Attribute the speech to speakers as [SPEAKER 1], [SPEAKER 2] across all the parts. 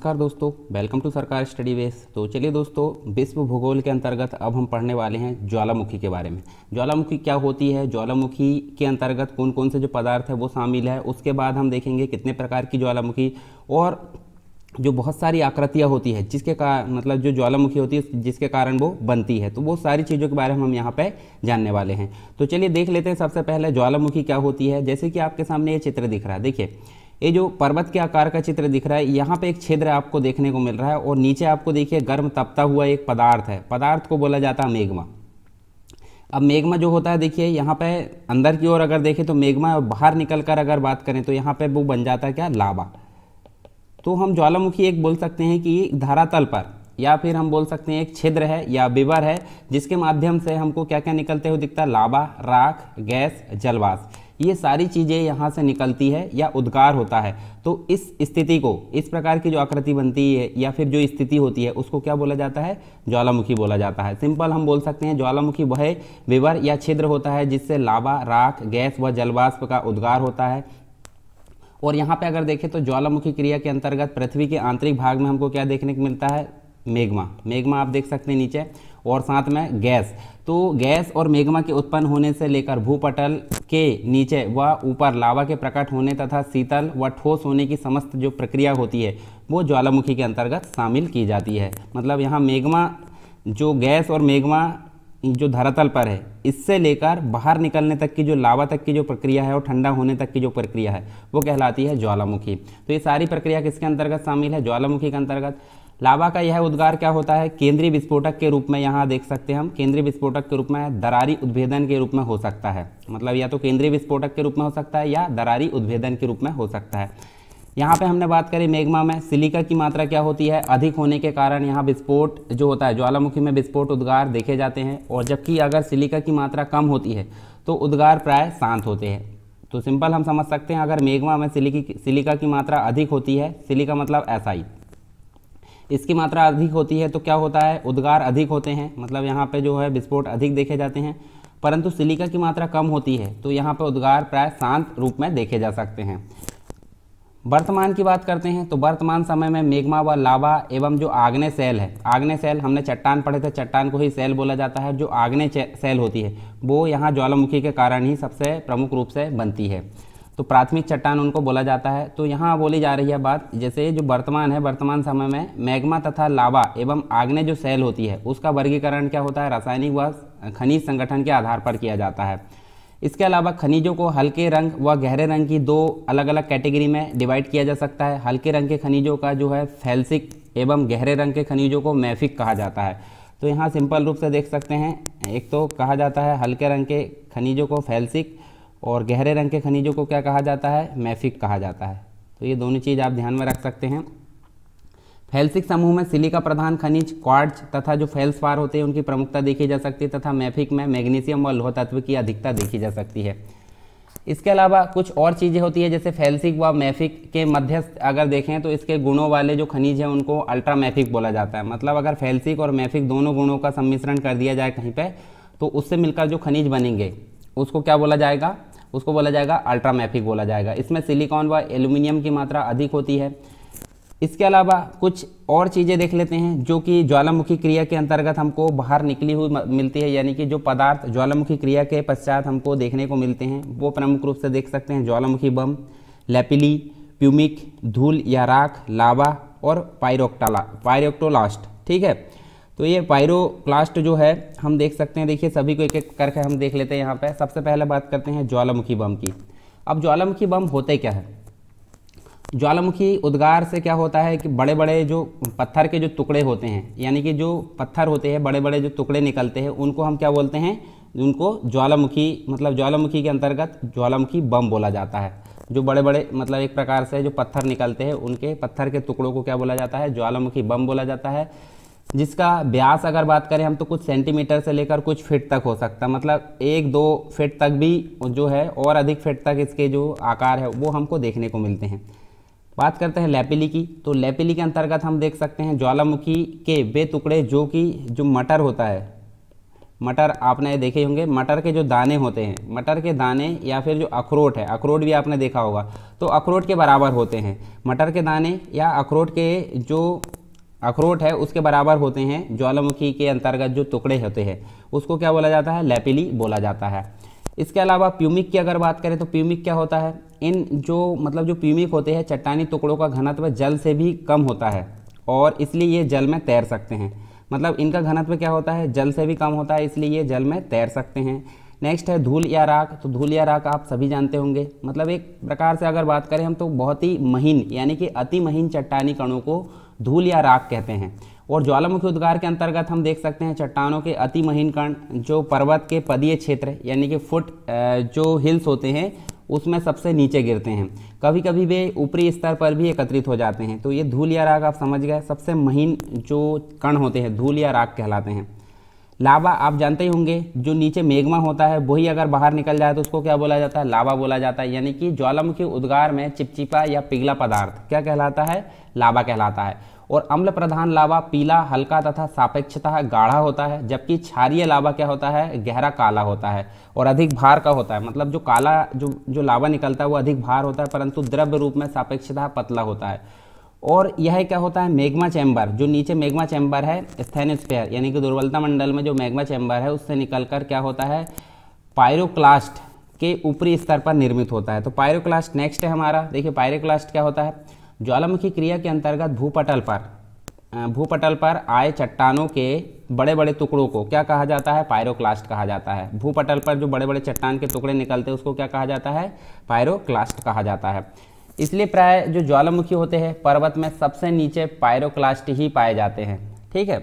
[SPEAKER 1] नमस्कार दोस्तों welcome to Sarkar study base तो चलिए दोस्तों विश्व भूगोल के अंतर्गत अब हम पढ़ने वाले हैं ज्वालामुखी के बारे में ज्वालामुखी क्या होती है ज्वालामुखी के अंतर्गत कौन कौन से जो पदार्थ है वो शामिल है उसके बाद हम देखेंगे कितने प्रकार की ज्वालामुखी और जो बहुत सारी आकृतियाँ होती है जिसके का मतलब जो ज्वालामुखी होती है जिसके कारण वो बनती है तो वो सारी चीज़ों के बारे में हम यहाँ पे जानने वाले हैं तो चलिए देख लेते हैं सबसे पहले ज्वालामुखी क्या होती है जैसे कि आपके सामने ये चित्र दिख रहा है देखिए ये जो पर्वत के आकार का चित्र दिख रहा है यहाँ पे एक छिद्र आपको देखने को मिल रहा है और नीचे आपको देखिए गर्म तपता हुआ एक पदार्थ है पदार्थ को बोला जाता है मेघमा अब मेघमा जो होता है देखिए यहाँ पे अंदर की ओर अगर देखें तो मेघमा और बाहर निकल कर अगर बात करें तो यहाँ पे वो बन जाता है क्या लावा तो हम ज्वालामुखी एक बोल सकते हैं कि धारातल पर या फिर हम बोल सकते हैं एक छिद्र है या विवर है जिसके माध्यम से हमको क्या क्या निकलते हुए दिखता है लावा राख गैस जलवास ये सारी चीज़ें यहाँ से निकलती है या उद्गार होता है तो इस स्थिति को इस प्रकार की जो आकृति बनती है या फिर जो स्थिति होती है उसको क्या बोला जाता है ज्वालामुखी बोला जाता है सिंपल हम बोल सकते हैं ज्वालामुखी वह विवर या छिद्र होता है जिससे लावा राख गैस व जलवाष्प का उद्गार होता है और यहाँ पर अगर देखें तो ज्वालामुखी क्रिया के अंतर्गत पृथ्वी के आंतरिक भाग में हमको क्या देखने को मिलता है मेघमा मेघमा आप देख सकते हैं नीचे और साथ में गैस तो गैस और मेघमा के उत्पन्न होने से लेकर भूपटल के नीचे व ऊपर लावा के प्रकट होने तथा शीतल व ठोस होने की समस्त जो प्रक्रिया होती है वो ज्वालामुखी के अंतर्गत शामिल की जाती है मतलब यहाँ मेघमा जो गैस और मेघमा जो धरातल पर है इससे लेकर बाहर निकलने तक की जो लावा तक की जो प्रक्रिया है और ठंडा होने तक की जो प्रक्रिया है वो कहलाती है ज्वालामुखी तो ये सारी प्रक्रिया किसके अंतर्गत शामिल है ज्वालामुखी के अंतर्गत लावा का यह उद्गार क्या होता है केंद्रीय विस्फोटक के रूप में यहाँ देख सकते हैं हम केंद्रीय विस्फोटक के रूप में दरारी उद्भेदन के रूप में हो सकता है मतलब या तो केंद्रीय विस्फोटक के रूप में हो सकता है या दरारी उद्भेदन के रूप में हो सकता है यहाँ पे हमने बात करी मेघमा में सिलिका की मात्रा क्या होती है अधिक होने के कारण यहाँ विस्फोट जो होता है ज्वालामुखी में विस्फोट उद्गार देखे जाते हैं और जबकि अगर सिलिका की मात्रा कम होती है तो उद्गार प्राय शांत होते हैं तो सिंपल हम समझ सकते हैं अगर मेघमा में सिलिकी सिलिका की मात्रा अधिक होती है सिलिका मतलब ही इसकी मात्रा अधिक होती है तो क्या होता है उद्गार अधिक होते हैं मतलब यहाँ पे जो है विस्फोट अधिक देखे जाते हैं परंतु सिलिका की मात्रा कम होती है तो यहाँ पर उद्गार प्राय शांत रूप में देखे जा सकते हैं वर्तमान की बात करते हैं तो वर्तमान समय में मेघमा व लावा एवं जो आग्ने सेल है आग्ने सेल हमने चट्टान पढ़े थे चट्टान को ही सेल बोला जाता है जो आग्ने सेल होती है वो यहाँ ज्वालामुखी के कारण ही सबसे प्रमुख रूप से बनती है तो प्राथमिक चट्टान उनको बोला जाता है तो यहाँ बोली जा रही है बात जैसे जो वर्तमान है वर्तमान समय में मैग्मा तथा लावा एवं आग्ने जो सेल होती है उसका वर्गीकरण क्या होता है रासायनिक व खनिज संगठन के आधार पर किया जाता है इसके अलावा खनिजों को हल्के रंग व गहरे रंग की दो अलग अलग कैटेगरी में डिवाइड किया जा सकता है हल्के रंग के खनिजों का जो है फैल्सिक एवं गहरे रंग के खनिजों को मैफिक कहा जाता है तो यहाँ सिंपल रूप से देख सकते हैं एक तो कहा जाता है हल्के रंग के खनिजों को फैल्सिक और गहरे रंग के खनिजों को क्या कहा जाता है मैफिक कहा जाता है तो ये दोनों चीज़ आप ध्यान में रख सकते हैं फैल्सिक समूह में सिली का प्रधान खनिज क्वार्ट्ज तथा जो फेल्सफार होते हैं उनकी प्रमुखता देखी जा सकती है तथा मैफिक में मैग्नीशियम व लोह तत्व की अधिकता देखी जा सकती है इसके अलावा कुछ और चीज़ें होती है जैसे फैल्सिक व मैफिक के मध्यस्थ अगर देखें तो इसके गुणों वाले जो खनिज हैं उनको अल्ट्रा मैफिक बोला जाता है मतलब अगर फैल्सिक और मैफिक दोनों गुणों का सम्मिश्रण कर दिया जाए कहीं पर तो उससे मिलकर जो खनिज बनेंगे उसको क्या बोला जाएगा उसको बोला जाएगा अल्ट्रामैफिक बोला जाएगा इसमें सिलिकॉन व एल्यूमिनियम की मात्रा अधिक होती है इसके अलावा कुछ और चीज़ें देख लेते हैं जो कि ज्वालामुखी क्रिया के अंतर्गत हमको बाहर निकली हुई मिलती है यानी कि जो पदार्थ ज्वालामुखी क्रिया के पश्चात हमको देखने को मिलते हैं वो प्रमुख रूप से देख सकते हैं ज्वालामुखी बम लेपिली प्यूमिक धूल या राख लावा और पायरोक्टाला पायरोक्टोलास्ट ठीक है तो ये पायरोक्लास्ट जो है हम देख सकते हैं देखिए सभी को एक एक करके हम देख लेते हैं यहाँ पर सबसे पहले बात करते हैं ज्वालामुखी बम की अब ज्वालामुखी बम होते क्या है ज्वालामुखी उद्गार से क्या होता है कि बड़े बड़े जो पत्थर के जो टुकड़े होते हैं यानी कि जो पत्थर होते हैं बड़े बड़े जो टुकड़े निकलते हैं उनको हम क्या बोलते हैं उनको ज्वालामुखी मतलब ज्वालामुखी के अंतर्गत ज्वालामुखी बम बोला जाता है जो बड़े बड़े मतलब एक प्रकार से जो पत्थर निकलते हैं उनके पत्थर के टुकड़ों को क्या बोला जाता है ज्वालामुखी बम बोला जाता है जिसका ब्यास अगर बात करें हम तो कुछ सेंटीमीटर से लेकर कुछ फिट तक हो सकता है मतलब एक दो फिट तक भी जो है और अधिक फिट तक इसके जो आकार है वो हमको देखने को मिलते हैं बात करते हैं लेपिली की तो लेपिली के अंतर्गत हम देख सकते हैं ज्वालामुखी के वे टुकड़े जो कि जो मटर होता है मटर आपने देखे होंगे मटर के जो दाने होते हैं मटर के दाने या फिर जो अखरोट है अखरोट भी आपने देखा होगा तो अखरोट के बराबर होते हैं मटर के दाने या अखरोट के जो अखरोट है उसके बराबर होते हैं ज्वालामुखी के अंतर्गत जो टुकड़े होते हैं उसको क्या बोला जाता है लेपिली बोला जाता है इसके अलावा प्यूमिक की अगर बात करें तो प्यूमिक क्या होता है इन जो मतलब जो प्यूमिक होते हैं चट्टानी टुकड़ों का घनत्व जल से भी कम होता है और इसलिए ये जल में तैर सकते हैं मतलब इनका घनत्व क्या होता है जल से भी कम होता है इसलिए ये जल में तैर सकते हैं नेक्स्ट है धूल या राख तो धूल या राख आप सभी जानते होंगे मतलब एक प्रकार से अगर बात करें हम तो बहुत ही महीन यानी कि अति महीन चट्टानी कणों को धूल या राख कहते हैं और ज्वालामुखी उद्गार के अंतर्गत हम देख सकते हैं चट्टानों के अति महीन कण जो पर्वत के पदीय क्षेत्र यानी कि फुट जो हिल्स होते हैं उसमें सबसे नीचे गिरते हैं कभी कभी वे ऊपरी स्तर पर भी एकत्रित हो जाते हैं तो ये धूल या राख आप समझ गए सबसे महीन जो कण होते हैं धूल या राख कहलाते हैं लावा आप जानते ही होंगे जो नीचे मेघमा होता है वही अगर बाहर निकल जाए तो उसको क्या बोला जाता है लावा बोला जाता है यानी कि ज्वालामुखी उद्गार में चिपचिपा या पिघला पदार्थ क्या कहलाता है लावा कहलाता है और अम्ल प्रधान लावा पीला हल्का तथा सापेक्षतः गाढ़ा होता है जबकि क्षारीय लावा क्या होता है गहरा काला होता है और अधिक भार का होता है मतलब जो काला जो जो लावा निकलता है वो अधिक भार होता है परंतु द्रव्य रूप में सापेक्षतः पतला होता है और यह क्या होता है मैग्मा चैम्बर जो नीचे मैग्मा चैम्बर है स्थेनस्फेयर यानी कि दुर्बलता मंडल में जो मैग्मा चैम्बर है उससे निकलकर क्या होता है पायरोक्लास्ट के ऊपरी स्तर पर निर्मित होता है तो पायरोक्लास्ट नेक्स्ट है हमारा देखिए पायरोक्लास्ट क्या होता है ज्वालामुखी क्रिया के अंतर्गत भूपटल पर भूपटल पर आए चट्टानों के बड़े बड़े टुकड़ों को क्या कहा जाता है पायरोक्लास्ट कहा जाता है भूपटल पर जो बड़े बड़े चट्टान के टुकड़े निकलते हैं उसको क्या कहा जाता है पायरोक्लास्ट कहा जाता है इसलिए प्राय जो ज्वालामुखी होते हैं पर्वत में सबसे नीचे पायरोक्लास्ट ही पाए जाते हैं ठीक है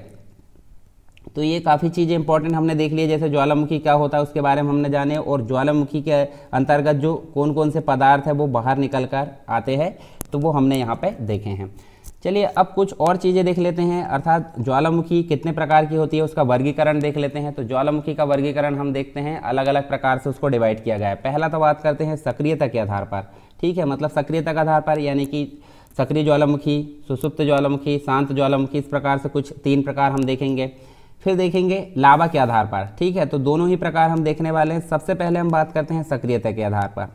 [SPEAKER 1] तो ये काफ़ी चीज़ें इंपॉर्टेंट हमने देख ली है जैसे ज्वालामुखी क्या होता है उसके बारे में हमने जाने और ज्वालामुखी के अंतर्गत जो कौन कौन से पदार्थ है वो बाहर निकल कर आते हैं तो वो हमने यहाँ पे देखे हैं चलिए अब कुछ और चीज़ें देख लेते हैं अर्थात ज्वालामुखी कितने प्रकार की होती है उसका वर्गीकरण देख लेते हैं तो ज्वालामुखी का वर्गीकरण हम देखते हैं अलग अलग प्रकार से उसको डिवाइड किया गया है पहला तो बात करते हैं सक्रियता के आधार पर ठीक है मतलब सक्रियता के आधार पर यानी कि सक्रिय ज्वालामुखी सुसुप्त ज्वालामुखी शांत ज्वालामुखी इस प्रकार से कुछ तीन प्रकार हम देखेंगे फिर देखेंगे लावा के आधार पर ठीक है तो दोनों ही प्रकार हम देखने वाले हैं सबसे पहले हम बात करते हैं सक्रियता के आधार पर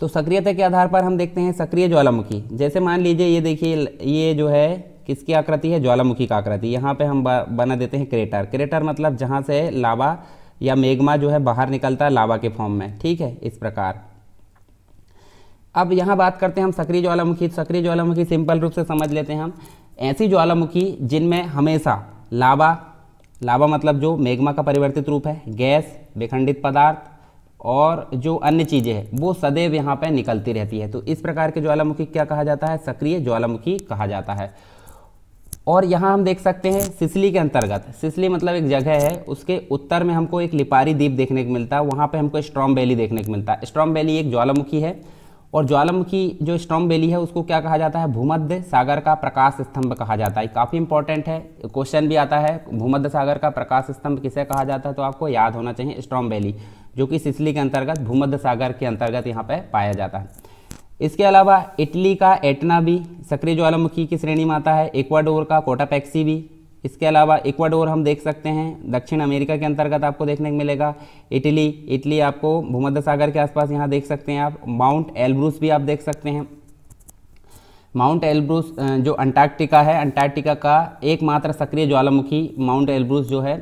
[SPEAKER 1] तो सक्रियता के आधार पर हम देखते हैं सक्रिय ज्वालामुखी जैसे मान लीजिए ये देखिए ये जो है किसकी आकृति है ज्वालामुखी का आकृति यहाँ पे हम बना देते हैं क्रेटर क्रेटर मतलब जहाँ से लावा या मेघमा जो है बाहर निकलता है लावा के फॉर्म में ठीक है इस प्रकार अब यहाँ बात करते हैं हम सक्रिय ज्वालामुखी सक्रिय ज्वालामुखी सिंपल रूप से समझ लेते हैं हम ऐसी ज्वालामुखी जिनमें हमेशा लावा लावा मतलब जो मेघमा का परिवर्तित रूप है गैस विखंडित पदार्थ और जो अन्य चीज़ें हैं वो सदैव यहाँ पर निकलती रहती है तो इस प्रकार के ज्वालामुखी क्या कहा जाता है सक्रिय ज्वालामुखी कहा जाता है और यहाँ हम देख सकते हैं सिसली के अंतर्गत सिसली मतलब एक जगह है उसके उत्तर में हमको एक लिपारी द्वीप देखने को मिलता है वहाँ पे हमको स्ट्रॉम वैली देखने को मिलता है स्ट्रॉम वैली एक ज्वालामुखी है और ज्वालामुखी जो स्टॉम बेली है उसको क्या कहा जाता है भूमध्य सागर का प्रकाश स्तंभ कहा जाता है काफ़ी इंपॉर्टेंट है क्वेश्चन भी आता है भूमध्य सागर का प्रकाश स्तंभ किसे कहा जाता है तो आपको याद होना चाहिए स्टॉम बेली जो कि सिसली के अंतर्गत भूमध्य सागर के अंतर्गत यहाँ पर पाया जाता है इसके अलावा इटली का एटना भी सक्रिय ज्वालामुखी की श्रेणी में आता है इक्वाडोर का कोटापैक्सी भी इसके अलावा इक्वाडोर हम देख सकते हैं दक्षिण अमेरिका के अंतर्गत आपको देखने को मिलेगा इटली इटली आपको भूमध्य सागर के आसपास यहाँ देख सकते हैं आप माउंट एल्ब्रूस भी आप देख सकते हैं माउंट एलब्रूस जो अंटार्कटिका है अंटार्कटिका का एकमात्र सक्रिय ज्वालामुखी माउंट एलब्रूस जो है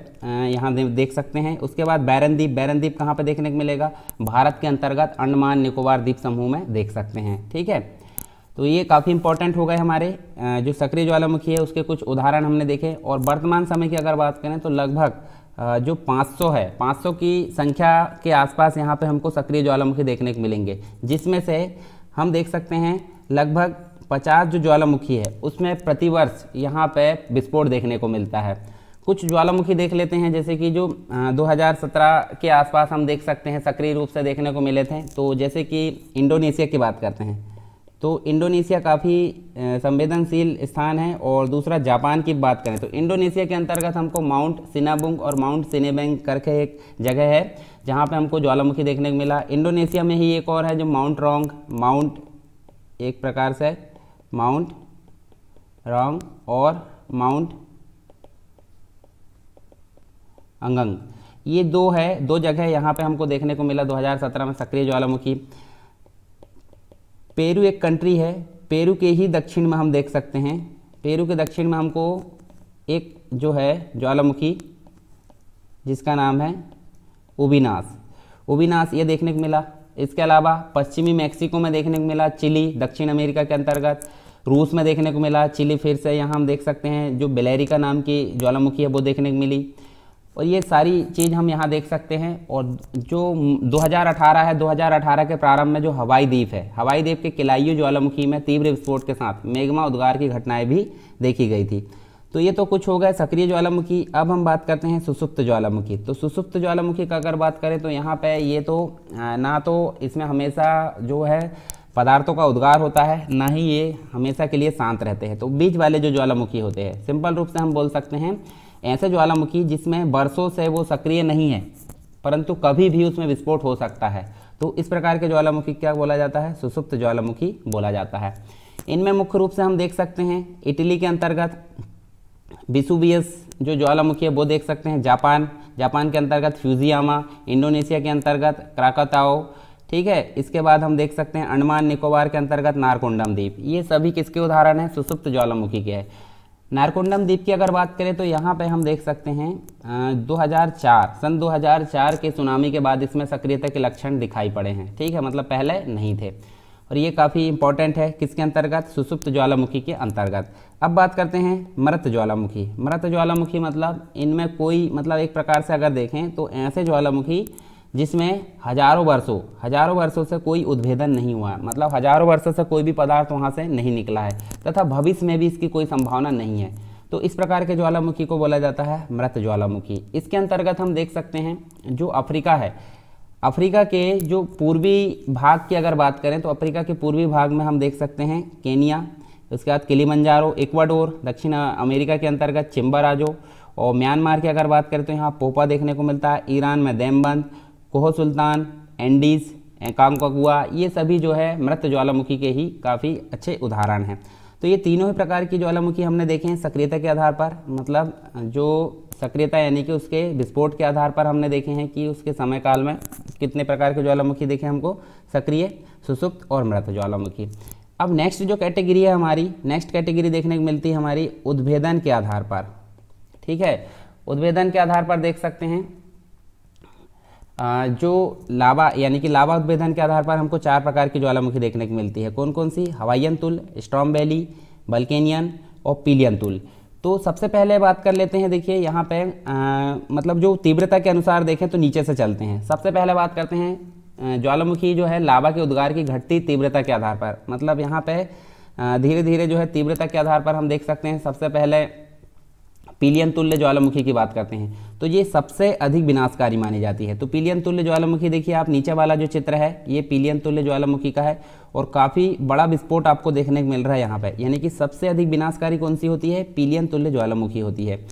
[SPEAKER 1] यहाँ देख सकते हैं उसके बाद बैरन द्वीप कहाँ पर देखने को मिलेगा भारत के अंतर्गत अंडमान निकोबार द्वीप समूह में देख सकते हैं ठीक है तो ये काफ़ी इंपॉर्टेंट हो गए हमारे जो सक्रिय ज्वालामुखी है उसके कुछ उदाहरण हमने देखे और वर्तमान समय की अगर बात करें तो लगभग जो 500 है 500 की संख्या के आसपास यहाँ पे हमको सक्रिय ज्वालामुखी देखने को मिलेंगे जिसमें से हम देख सकते हैं लगभग 50 जो ज्वालामुखी है उसमें प्रतिवर्ष यहाँ पे विस्फोट देखने को मिलता है कुछ ज्वालामुखी देख लेते हैं जैसे कि जो 2017 के आसपास हम देख सकते हैं सक्रिय रूप से देखने को मिले थे तो जैसे कि इंडोनेशिया की बात करते हैं तो इंडोनेशिया काफ़ी संवेदनशील स्थान है और दूसरा जापान की बात करें तो इंडोनेशिया के अंतर्गत हमको माउंट सिनाबुंग और माउंट सिनेबेंग करके एक जगह है जहाँ पे हमको ज्वालामुखी देखने को मिला इंडोनेशिया में ही एक और है जो माउंट रोंग माउंट एक प्रकार से माउंट रोंग और माउंट अंगंग ये दो है दो जगह यहाँ पे हमको देखने को मिला 2017 में सक्रिय ज्वालामुखी पेरू एक कंट्री है पेरू के ही दक्षिण में हम देख सकते हैं पेरू के दक्षिण में हमको एक जो है ज्वालामुखी जिसका नाम है उबिनास उबिनास ये देखने को मिला इसके अलावा पश्चिमी मैक्सिको में देखने को मिला चिली दक्षिण अमेरिका के अंतर्गत रूस में देखने को मिला चिली फिर से यहाँ हम देख सकते हैं जो बेलेरिका नाम की ज्वालामुखी है वो देखने को मिली और ये सारी चीज़ हम यहाँ देख सकते हैं और जो 2018 है 2018 के प्रारंभ में जो हवाई द्वीप है हवाई द्वीप के किलाइयो ज्वालामुखी में तीव्र विस्फोट के साथ मेघमा उद्गार की घटनाएं भी देखी गई थी तो ये तो कुछ हो गए सक्रिय ज्वालामुखी अब हम बात करते हैं सुसुप्त ज्वालामुखी तो सुसुप्त ज्वालामुखी का अगर बात करें तो यहाँ पर ये तो ना तो इसमें हमेशा जो है पदार्थों का उद्गार होता है ना ही ये हमेशा के लिए शांत रहते हैं तो बीच वाले जो ज्वालामुखी होते हैं सिंपल रूप से हम बोल सकते हैं ऐसे ज्वालामुखी जिसमें बरसों से वो सक्रिय नहीं है परंतु कभी भी उसमें विस्फोट हो सकता है तो इस प्रकार के ज्वालामुखी क्या बोला जाता है सुसुप्त ज्वालामुखी बोला जाता है इनमें मुख्य रूप से हम देख सकते हैं इटली के अंतर्गत बिसुबियस जो ज्वालामुखी है वो देख सकते हैं जापान जापान के अंतर्गत फ्यूजियामा इंडोनेशिया के अंतर्गत क्राकाताओ ठीक है इसके बाद हम देख सकते हैं अंडमान निकोबार के अंतर्गत नारकुंडम द्वीप ये सभी किसके उदाहरण हैं सुसुप्त ज्वालामुखी के हैं नारकुंडम द्वीप की अगर बात करें तो यहाँ पे हम देख सकते हैं 2004 सन 2004 के सुनामी के बाद इसमें सक्रियता के लक्षण दिखाई पड़े हैं ठीक है मतलब पहले नहीं थे और ये काफ़ी इंपॉर्टेंट है किसके अंतर्गत सुसुप्त ज्वालामुखी के अंतर्गत अब बात करते हैं मृत ज्वालामुखी मृत ज्वालामुखी मतलब इनमें कोई मतलब एक प्रकार से अगर देखें तो ऐसे ज्वालामुखी जिसमें हजारों वर्षों हजारों वर्षों से कोई उद्भेदन नहीं हुआ है मतलब हजारों वर्षों से कोई भी पदार्थ वहाँ से नहीं निकला है तथा भविष्य में भी इसकी कोई संभावना नहीं है तो इस प्रकार के ज्वालामुखी को बोला जाता है मृत ज्वालामुखी इसके अंतर्गत हम देख सकते हैं जो अफ्रीका है अफ्रीका के जो पूर्वी भाग की अगर बात करें तो अफ्रीका के पूर्वी भाग में हम देख सकते हैं केनिया उसके बाद किलीमंजारो इक्वाडोर दक्षिण अमेरिका के अंतर्गत चिम्बराजो और म्यांमार की अगर बात करें तो यहाँ पोपा देखने को मिलता है ईरान में दैमबंद कोह सुल्तान एंडीज एकांकुआ ये सभी जो है मृत ज्वालामुखी के ही काफ़ी अच्छे उदाहरण हैं तो ये तीनों ही प्रकार की ज्वालामुखी हमने देखे हैं सक्रियता के आधार पर मतलब जो सक्रियता यानी कि उसके विस्फोट के आधार पर हमने देखे हैं कि उसके समय काल में कितने प्रकार के ज्वालामुखी देखे हमको सक्रिय सुसुप्त और मृत ज्वालामुखी अब नेक्स्ट जो कैटेगरी है हमारी नेक्स्ट कैटेगरी देखने को मिलती है हमारी उद्भेदन के आधार पर ठीक है उद्भेदन के आधार पर देख सकते हैं जो लावा यानी कि लावा उद्भेदन के आधार पर हमको चार प्रकार की ज्वालामुखी देखने को मिलती है कौन कौन सी हवाइयन तुल स्ट्रॉम वैली बल्केनियन और पीलियन तुल तो सबसे पहले बात कर लेते हैं देखिए यहाँ पे मतलब जो तीव्रता के अनुसार देखें तो नीचे से चलते हैं सबसे पहले बात करते हैं ज्वालामुखी जो है लावा के उद्गार की घटती तीव्रता के आधार पर मतलब यहाँ पे धीरे धीरे जो है तीव्रता के आधार पर हम देख सकते हैं सबसे पहले पीलियन तुल्य ज्वालामुखी की बात करते हैं तो ये सबसे अधिक विनाशकारी मानी जाती है तो पीलियन तुल्य ज्वालामुखी देखिए आप नीचे वाला जो चित्र है ये पीलियन तुल्य ज्वालामुखी का है और काफ़ी बड़ा विस्फोट आपको देखने को मिल रहा है यहाँ पर यानी कि सबसे अधिक विनाशकारी कौन सी होती है पीलियन तुल्य ज्वालामुखी होती है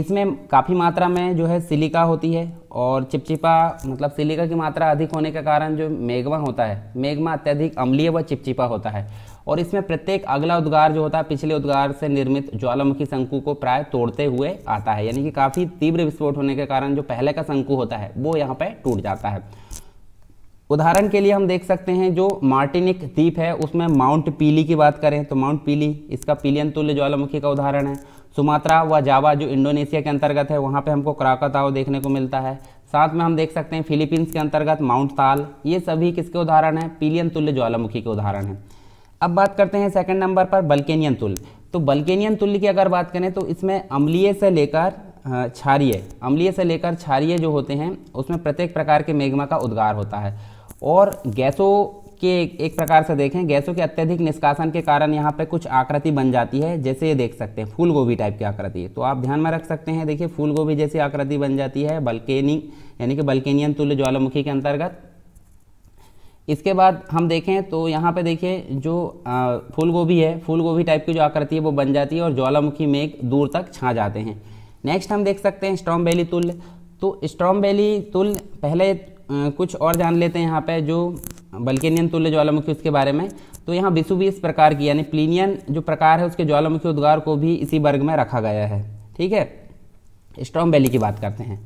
[SPEAKER 1] इसमें काफ़ी मात्रा में जो है सिलिका होती है और चिपचिपा मतलब सिलिका की मात्रा अधिक होने के कारण जो मेघमा होता है मेघमा अत्यधिक अम्लीय व चिपचिपा होता है और इसमें प्रत्येक अगला उद्गार जो होता है पिछले उद्गार से निर्मित ज्वालामुखी शंकु को प्राय तोड़ते हुए आता है यानी कि काफ़ी तीव्र विस्फोट होने के कारण जो पहले का शंकु होता है वो यहाँ पर टूट जाता है उदाहरण के लिए हम देख सकते हैं जो मार्टिनिक द्वीप है उसमें माउंट पीली की बात करें तो माउंट पीली इसका पीलियन तुल्य ज्वालामुखी का उदाहरण है सुमात्रा व जावा जो इंडोनेशिया के अंतर्गत है वहाँ पे हमको क्राकाताओ देखने को मिलता है साथ में हम देख सकते हैं फिलीपींस के अंतर्गत माउंट ताल ये सभी किसके उदाहरण हैं पीलियन तुल्य ज्वालामुखी के उदाहरण हैं अब बात करते हैं सेकंड नंबर पर बल्केनियन तुल तो बल्केनियन तुल्य की अगर बात करें तो इसमें अम्लीय से लेकर क्षारीय अम्लीय से लेकर क्षारीय जो होते हैं उसमें प्रत्येक प्रकार के मेघमा का उद्गार होता है और गैसों के एक प्रकार से देखें गैसों के अत्यधिक निष्कासन के कारण यहाँ पर कुछ आकृति बन जाती है जैसे ये देख सकते हैं फूल गोभी टाइप की आकृति तो आप ध्यान में रख सकते हैं देखिए फूल गोभी जैसी आकृति बन जाती है बल्केनी यानी कि बल्केनियन तुल्य ज्वालामुखी के अंतर्गत इसके बाद हम देखें तो यहाँ पे देखिए जो फूल गोभी है फूल गोभी टाइप की जो आकृति है वो बन जाती है और ज्वालामुखी मेघ दूर तक छा जाते हैं नेक्स्ट हम देख सकते हैं स्ट्रॉम वैली तुल्य तो स्ट्रॉम वैली तुल्य पहले कुछ और जान लेते हैं यहाँ पे जो बल्केनियन तुल्य ज्वालामुखी उसके बारे में तो यहाँ इस प्रकार की यानी प्लीनियन जो प्रकार है उसके ज्वालामुखी उद्गार को भी इसी वर्ग में रखा गया है ठीक है स्ट्रॉम वैली की बात करते हैं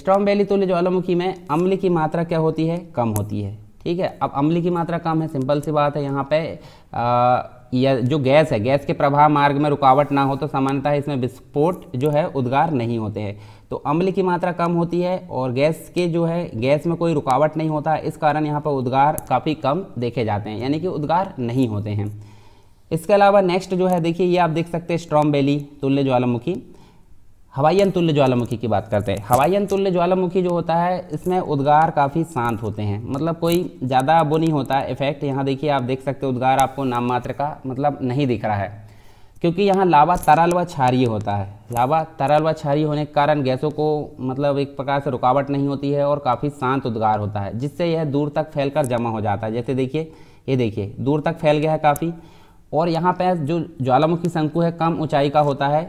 [SPEAKER 1] स्ट्रॉम वैली तुल्य ज्वालामुखी में अम्ल की मात्रा क्या होती है कम होती है ठीक है अब अम्ल की मात्रा कम है सिंपल सी बात है यहाँ पे आ, या जो गैस है गैस के प्रभाव मार्ग में रुकावट ना हो तो सामान्यतः इसमें विस्फोट जो है उद्गार नहीं होते हैं तो अम्ल की मात्रा कम होती है और गैस के जो है गैस में कोई रुकावट नहीं होता इस कारण यहाँ पर उद्गार काफ़ी कम देखे जाते हैं यानी कि उद्गार नहीं होते हैं इसके अलावा नेक्स्ट जो है देखिए ये आप देख सकते हैं स्ट्रॉम तुल्य ज्वालामुखी हवाई अंतुल्य ज्वालामुखी की बात करते हैं हवाई अंतुल्य ज्वालामुखी जो होता है इसमें उद्गार काफ़ी शांत होते हैं मतलब कोई ज़्यादा वो नहीं होता इफेक्ट यहाँ देखिए आप देख सकते हो उद्गार आपको नाम मात्र का मतलब नहीं दिख रहा है क्योंकि यहाँ लावा तरल व क्षारीय होता है लावा तरल व क्षारीय होने के कारण गैसों को मतलब एक प्रकार से रुकावट नहीं होती है और काफ़ी शांत उद्गार होता है जिससे यह दूर तक कर जमा हो जाता है जैसे देखिए ये देखिए दूर तक फैल गया है काफ़ी और यहाँ पर जो ज्वालामुखी शंकु है कम ऊंचाई का होता है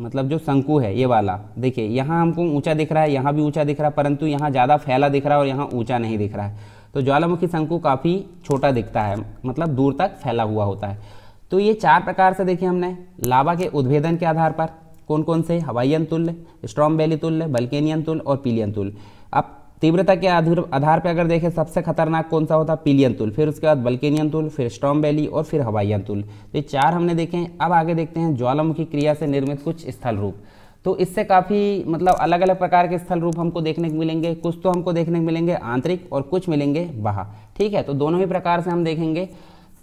[SPEAKER 1] मतलब जो शंकु है ये वाला देखिए यहाँ हमको ऊंचा दिख रहा है यहाँ भी ऊंचा दिख रहा है परंतु यहाँ ज़्यादा फैला दिख रहा है और यहाँ ऊंचा नहीं दिख रहा है तो ज्वालामुखी शंकु काफ़ी छोटा दिखता है मतलब दूर तक फैला हुआ होता है तो ये चार प्रकार से देखिए हमने लावा के उद्भेदन के आधार पर कौन कौन से हवाईयन तुल्य स्ट्रॉम वैली तुल्य बल्केनियन तुल और पीलियन तुल अब तीव्रता के आधार पर अगर देखें सबसे खतरनाक कौन सा होता है पीलियन तुल फिर उसके बाद बल्केनियन तुल फिर स्टॉम वैली और फिर हवाईयन तुल तो ये चार हमने देखे हैं अब आगे देखते हैं ज्वालामुखी क्रिया से निर्मित कुछ स्थल रूप तो इससे काफ़ी मतलब अलग अलग प्रकार के स्थल रूप हमको देखने को मिलेंगे कुछ तो हमको देखने को मिलेंगे आंतरिक और कुछ मिलेंगे बाहर ठीक है तो दोनों ही प्रकार से हम देखेंगे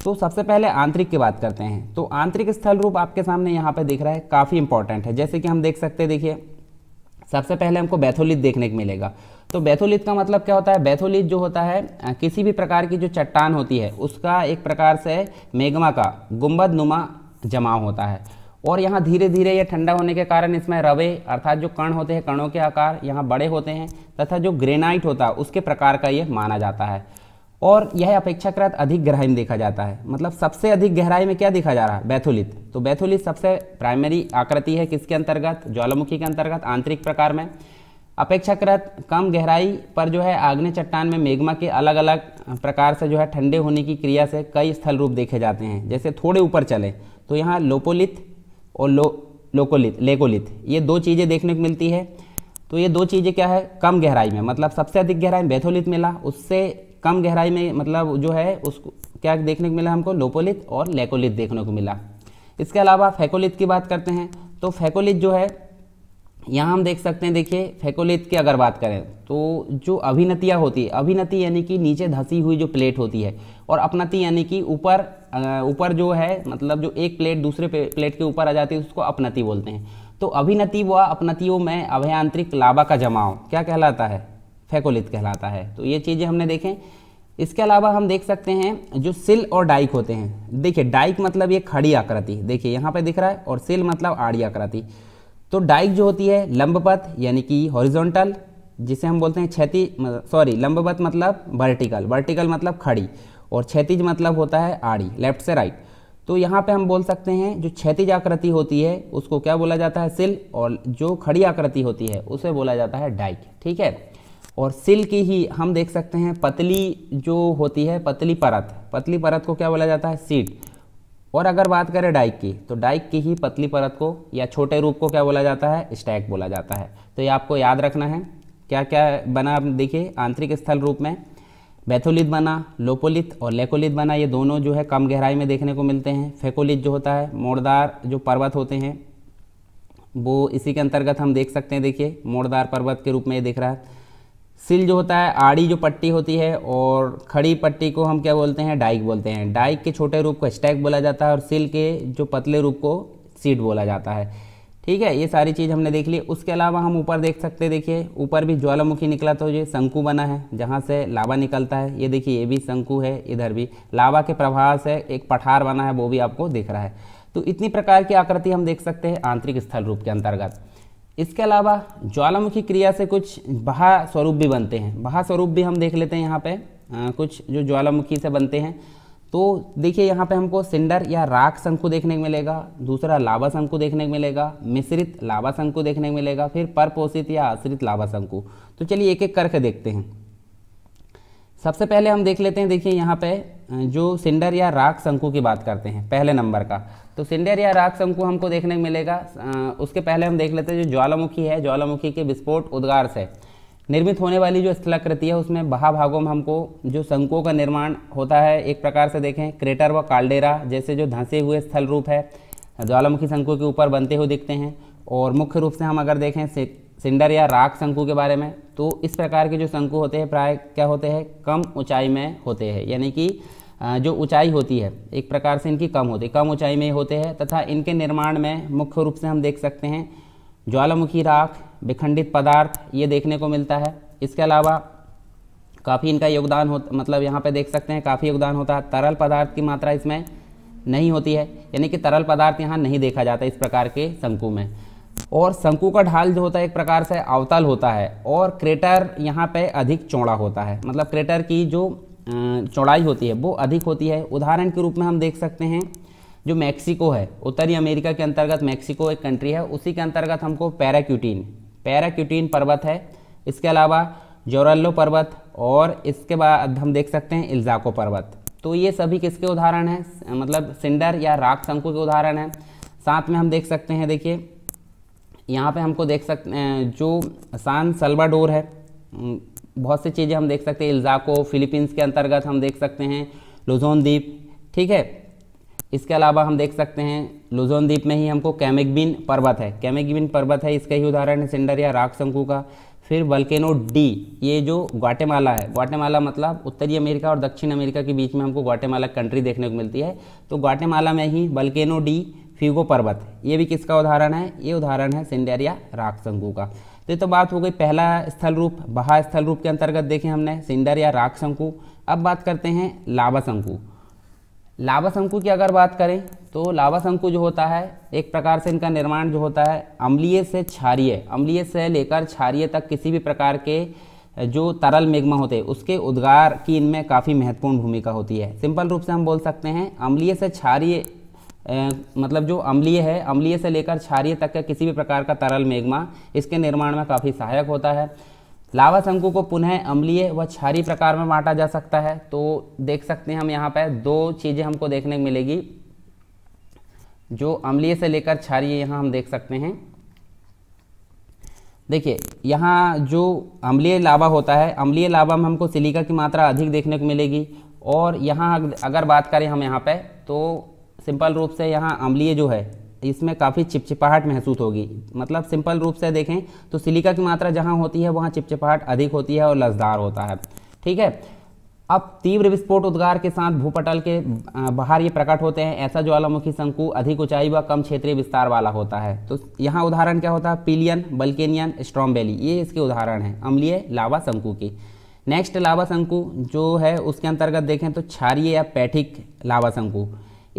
[SPEAKER 1] तो सबसे पहले आंतरिक की बात करते हैं तो आंतरिक स्थल रूप आपके सामने यहाँ पर दिख रहा है काफ़ी इंपॉर्टेंट है जैसे कि हम देख सकते हैं देखिए सबसे पहले हमको बैथोलिथ देखने को मिलेगा तो बैथोलिथ का मतलब क्या होता है बैथोलिथ जो होता है किसी भी प्रकार की जो चट्टान होती है उसका एक प्रकार से मेघमा का गुम्बद नुमा जमाव होता है और यहाँ धीरे धीरे यह ठंडा होने के कारण इसमें रवे अर्थात जो कण होते हैं कणों के आकार यहाँ बड़े होते हैं तथा जो ग्रेनाइट होता है उसके प्रकार का यह माना जाता है और यह अपेक्षाकृत अधिक गहराई में देखा जाता है मतलब सबसे अधिक गहराई में क्या देखा जा रहा है बैथोलिथ तो बैथोलिथ सबसे प्राइमरी आकृति है किसके अंतर्गत ज्वालामुखी के अंतर्गत आंतरिक प्रकार में अपेक्षाकृत कम गहराई पर जो है आग्नेय चट्टान में मेघमा के अलग अलग प्रकार से जो है ठंडे होने की क्रिया से कई स्थल रूप देखे जाते हैं जैसे थोड़े ऊपर चले तो यहाँ लोपोलित और लो लोकोलित लेकोलिथ ये दो चीज़ें देखने को मिलती है तो ये दो चीज़ें क्या है कम गहराई में मतलब सबसे अधिक गहराई में बैथोलित मिला उससे कम गहराई में मतलब जो है उसको क्या देखने को मिला हमको लोपोलित और लेकोलित देखने को मिला इसके अलावा फैकोलित की बात करते हैं तो फैकोलित जो है यहाँ हम देख सकते हैं देखिए फेकोलेथ की अगर बात करें तो जो अभिनतियाँ होती है अभिनति यानी कि नीचे धसी हुई जो प्लेट होती है और अपनति यानी कि ऊपर ऊपर जो है मतलब जो एक प्लेट दूसरे प्लेट के ऊपर आ जाती है उसको अपनति बोलते हैं तो अभिनति व अपनतियों में अभियांत्रिक लाभा का जमाव क्या कहलाता है फेकोलित कहलाता है तो ये चीज़ें हमने देखें इसके अलावा हम देख सकते हैं जो सिल और डाइक होते हैं देखिए डाइक मतलब ये खड़ी आकृति देखिए यहाँ पे दिख रहा है और सिल मतलब आड़ी आकृति तो डाइक जो होती है लंबपथ यानी कि हॉरिजॉन्टल जिसे हम बोलते हैं क्षति सॉरी लंबपथ मतलब वर्टिकल वर्टिकल मतलब खड़ी और क्षतिज मतलब होता है आड़ी लेफ्ट से राइट तो यहाँ पे हम बोल सकते हैं जो क्षतिज आकृति होती है उसको क्या बोला जाता है सिल और जो खड़ी आकृति होती है उसे बोला जाता है डाइक ठीक है और सिल की ही हम देख सकते हैं पतली जो होती है पतली परत पतली परत को क्या बोला जाता है सीट और अगर बात करें डाइक की तो डाइक की ही पतली परत को या छोटे रूप को क्या बोला जाता है स्टैक बोला जाता है तो ये आपको याद रखना है क्या क्या बना आप देखिए आंतरिक स्थल रूप में बैथोलिथ बना लोपोलिथ और लेकोलिथ बना ये दोनों जो है कम गहराई में देखने को मिलते हैं फेकोलिथ जो होता है मोड़दार जो पर्वत होते हैं वो इसी के अंतर्गत हम देख सकते हैं देखिए मोड़दार पर्वत के रूप में ये दिख रहा है सिल जो होता है आड़ी जो पट्टी होती है और खड़ी पट्टी को हम क्या बोलते हैं डाइक बोलते हैं डाइक के छोटे रूप को स्टैक बोला जाता है और सिल के जो पतले रूप को सीट बोला जाता है ठीक है ये सारी चीज़ हमने देख ली उसके अलावा हम ऊपर देख सकते हैं देखिए ऊपर भी ज्वालामुखी निकला तो ये शंकु बना है जहाँ से लावा निकलता है ये देखिए ये भी शंकु है इधर भी लावा के प्रभाव से एक पठार बना है वो भी आपको दिख रहा है तो इतनी प्रकार की आकृति हम देख सकते हैं आंतरिक स्थल रूप के अंतर्गत इसके अलावा ज्वालामुखी क्रिया से कुछ बहा स्वरूप भी बनते हैं बहा स्वरूप भी हम देख लेते हैं यहाँ पे आ, कुछ जो ज्वालामुखी से बनते हैं तो देखिए यहाँ पे हमको सिंडर या राख शंकु देखने को मिलेगा दूसरा लावा शंकु देखने को मिलेगा मिश्रित लावा शंकु देखने को मिलेगा फिर परपोषित या आश्रित लावा शंकु तो चलिए एक एक करके देखते हैं सबसे पहले हम देख लेते हैं देखिए यहाँ पे जो सिंडर या राख शंकु की बात करते हैं पहले नंबर का तो सिंडेर या राग शंकु हमको देखने को मिलेगा उसके पहले हम देख लेते हैं जो ज्वालामुखी है ज्वालामुखी के विस्फोट उद्गार से निर्मित होने वाली जो स्थलाकृति है उसमें बहा भागों में हमको जो शंकुओं का निर्माण होता है एक प्रकार से देखें क्रेटर व कालडेरा जैसे जो धंसे हुए स्थल रूप है ज्वालामुखी शंकु के ऊपर बनते हुए दिखते हैं और मुख्य रूप से हम अगर देखें सिंडर या राग शंकु के बारे में तो इस प्रकार के जो शंकु होते हैं प्राय क्या होते हैं कम ऊंचाई में होते हैं यानी कि जो ऊंचाई होती है एक प्रकार से इनकी कम होती है कम ऊंचाई में होते हैं तथा इनके निर्माण में मुख्य रूप से हम देख सकते हैं ज्वालामुखी राख विखंडित पदार्थ ये देखने को मिलता है इसके अलावा काफ़ी इनका योगदान हो मतलब यहाँ पे देख सकते हैं काफ़ी योगदान होता है तरल पदार्थ की मात्रा इसमें नहीं होती है यानी कि तरल पदार्थ यहाँ नहीं देखा जाता इस प्रकार के शंकु में और शंकु का ढाल जो होता है एक प्रकार से अवतल होता है और क्रेटर यहाँ पे अधिक चौड़ा होता है मतलब क्रेटर की जो चौड़ाई होती है वो अधिक होती है उदाहरण के रूप में हम देख सकते हैं जो मैक्सिको है उत्तरी अमेरिका के अंतर्गत मैक्सिको एक कंट्री है उसी के अंतर्गत हमको पैराक्यूटीन पैराक्यूटीन पर्वत है इसके अलावा जोरल्लो पर्वत और इसके बाद हम देख सकते हैं इल्ज़ाको पर्वत तो ये सभी किसके उदाहरण हैं मतलब सिंडर या राग शंकु के उदाहरण हैं साथ में हम देख सकते हैं देखिए यहाँ पे हमको देख सकते हैं जो सान सल्वाडोर है बहुत सी चीज़ें हम देख सकते हैं इल्ज़ाको फिलीपींस के अंतर्गत हम देख सकते हैं लुजोन द्वीप ठीक है इसके अलावा हम देख सकते हैं लुजोन द्वीप में ही हमको कैमेगबिन पर्वत है कैमेगबिन पर्वत है इसका ही उदाहरण है सिंडर या राग शंकु का फिर वल्केनो डी ये जो ग्वाटेमाला है ग्वाटेमाला मतलब उत्तरी अमेरिका और दक्षिण अमेरिका के बीच में हमको ग्वाटेमाला कंट्री देखने को मिलती है तो ग्वाटेमाला में ही वल्केनो डी फिगो पर्वत ये भी किसका उदाहरण है ये उदाहरण है सिंडेरिया राग शंकु का तो ये तो बात हो गई पहला स्थल रूप बहा स्थल रूप के अंतर्गत देखें हमने सिंडर या राग शंकु अब बात करते हैं लावा शंकु लावा शंकु की अगर बात करें तो लावा शंकु जो होता है एक प्रकार से इनका निर्माण जो होता है अम्लीय से क्षारिय अम्लीय से लेकर क्षारिय तक किसी भी प्रकार के जो तरल मेघमा होते हैं उसके उद्गार की इनमें काफ़ी महत्वपूर्ण भूमिका होती है सिंपल रूप से हम बोल सकते हैं अम्लीय से क्षारिय मतलब जो अम्लीय है अम्लीय से लेकर क्षारीय तक का किसी भी प्रकार का तरल मेघमा इसके निर्माण में काफ़ी सहायक होता है लावा शंकु को पुनः अम्लीय व क्षारीय प्रकार में बांटा जा सकता है तो देख सकते हैं हम यहाँ पर दो चीज़ें हमको देखने को मिलेगी जो अम्लीय से लेकर क्षारीय यहाँ हम देख सकते हैं देखिए यहाँ जो अम्लीय लावा होता है अम्लीय लावा में हमको सिलिका की मात्रा अधिक देखने को मिलेगी और यहाँ अगर बात करें हम यहाँ पे तो सिंपल रूप से यहाँ अम्लीय जो है इसमें काफ़ी चिपचिपाहट महसूस होगी मतलब सिंपल रूप से देखें तो सिलिका की मात्रा जहाँ होती है वहाँ चिपचिपाहट अधिक होती है और लसदार होता है ठीक है अब तीव्र विस्फोट उद्गार के साथ भूपटल के बाहर ये प्रकट होते हैं ऐसा ज्वालामुखी शंकु अधिक ऊंचाई व कम क्षेत्रीय विस्तार वाला होता है तो यहाँ उदाहरण क्या होता है पीलियन बल्केनियन स्ट्रॉम्बेली ये इसके उदाहरण हैं अम्लीय लावा शंकु की नेक्स्ट लावा शंकु जो है उसके अंतर्गत देखें तो क्षारीय या पैठिक लावा शंकु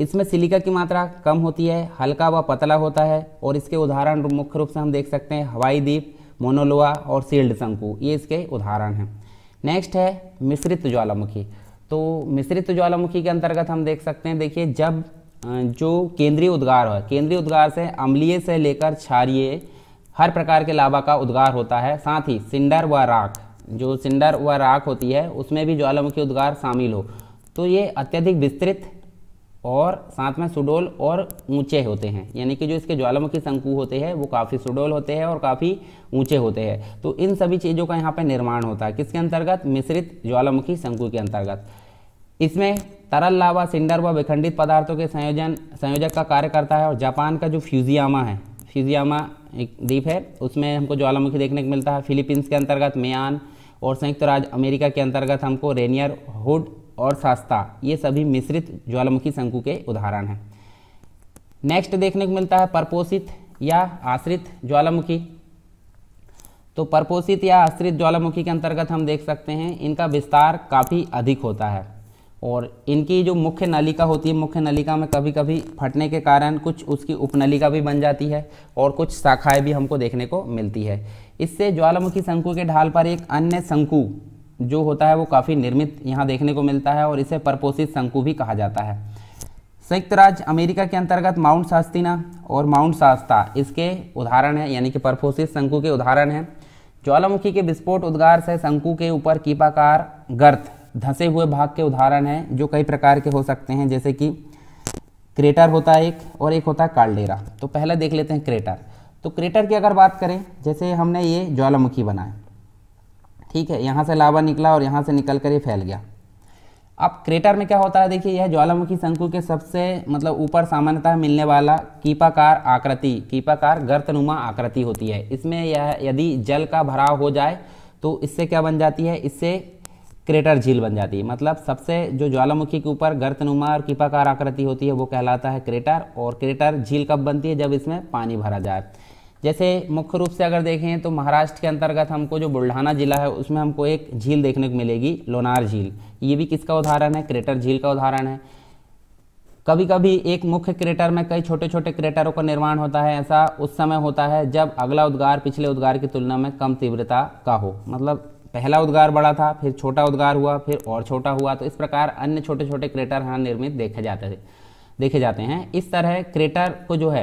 [SPEAKER 1] इसमें सिलिका की मात्रा कम होती है हल्का व पतला होता है और इसके उदाहरण मुख्य रूप से हम देख सकते हैं हवाई द्वीप मोनोलोआ और सील्ड शंकु ये इसके उदाहरण हैं नेक्स्ट है मिश्रित ज्वालामुखी तो मिश्रित ज्वालामुखी के अंतर्गत हम देख सकते हैं देखिए जब जो केंद्रीय उद्गार है केंद्रीय उद्गार से अम्लीय से लेकर क्षारिय हर प्रकार के लावा का उद्गार होता है साथ ही सिंडर व राख जो सिंडर व राख होती है उसमें भी ज्वालामुखी उद्गार शामिल हो तो ये अत्यधिक विस्तृत और साथ में सुडोल और ऊंचे होते हैं यानी कि जो इसके ज्वालामुखी शंकु होते हैं वो काफ़ी सुडोल होते हैं और काफ़ी ऊंचे होते हैं तो इन सभी चीज़ों का यहाँ पर निर्माण होता है किसके अंतर्गत मिश्रित ज्वालामुखी शंकु के अंतर्गत इसमें तरल लावा सिंडर व विखंडित पदार्थों के संयोजन संयोजक का कार्य करता है और जापान का जो फ्यूजियामा है फ्यूजियामा एक द्वीप है उसमें हमको ज्वालामुखी देखने को मिलता है फिलीपींस के अंतर्गत मेयान और संयुक्त राज्य अमेरिका के अंतर्गत हमको रेनियर हुड और सास्ता ये सभी मिश्रित ज्वालामुखी शंकु के उदाहरण हैं नेक्स्ट देखने को मिलता है परपोषित या आश्रित ज्वालामुखी तो परपोषित या आश्रित ज्वालामुखी के अंतर्गत हम देख सकते हैं इनका विस्तार काफ़ी अधिक होता है और इनकी जो मुख्य नलिका होती है मुख्य नलिका में कभी कभी फटने के कारण कुछ उसकी उपनलिका भी बन जाती है और कुछ शाखाएं भी हमको देखने को मिलती है इससे ज्वालामुखी शंकु के ढाल पर एक अन्य शंकु जो होता है वो काफ़ी निर्मित यहाँ देखने को मिलता है और इसे परपोषित शंकु भी कहा जाता है संयुक्त राज्य अमेरिका के अंतर्गत माउंट सास्तिना और माउंट सास्ता इसके उदाहरण हैं यानी कि परपोषित शंकु के उदाहरण हैं ज्वालामुखी के विस्फोट उद्गार से शंकु के ऊपर कीपाकार गर्त धंसे हुए भाग के उदाहरण हैं जो कई प्रकार के हो सकते हैं जैसे कि क्रेटर होता है एक और एक होता है कालडेरा तो पहले देख लेते हैं क्रेटर तो क्रेटर की अगर बात करें जैसे हमने ये ज्वालामुखी बनाए ठीक है यहाँ से लावा निकला और यहाँ से निकल कर ये फैल गया अब क्रेटर में क्या होता है देखिए यह ज्वालामुखी शंकु के सबसे मतलब ऊपर सामान्यतः मिलने वाला कीपाकार आकृति कीपाकार गर्तनुमा आकृति होती है इसमें यह यदि जल का भराव हो जाए तो इससे क्या बन जाती है इससे क्रेटर झील बन जाती है मतलब सबसे जो ज्वालामुखी के ऊपर गर्तनुमा और कीपाकार आकृति होती है वो कहलाता है क्रेटर और क्रेटर झील कब बनती है जब इसमें पानी भरा जाए जैसे मुख्य रूप से अगर देखें तो महाराष्ट्र के अंतर्गत हमको जो बुल्ढाना जिला है उसमें हमको एक झील देखने को मिलेगी लोनार झील ये भी किसका उदाहरण है क्रेटर झील का उदाहरण है कभी कभी एक मुख्य क्रेटर में कई छोटे छोटे क्रेटरों का निर्माण होता है ऐसा उस समय होता है जब अगला उद्गार पिछले उद्गार की तुलना में कम तीव्रता का हो मतलब पहला उद्गार बड़ा था फिर छोटा उद्गार हुआ फिर और छोटा हुआ तो इस प्रकार अन्य छोटे छोटे क्रेटर यहाँ निर्मित देखे जाते थे देखे जाते हैं इस तरह क्रेटर को जो है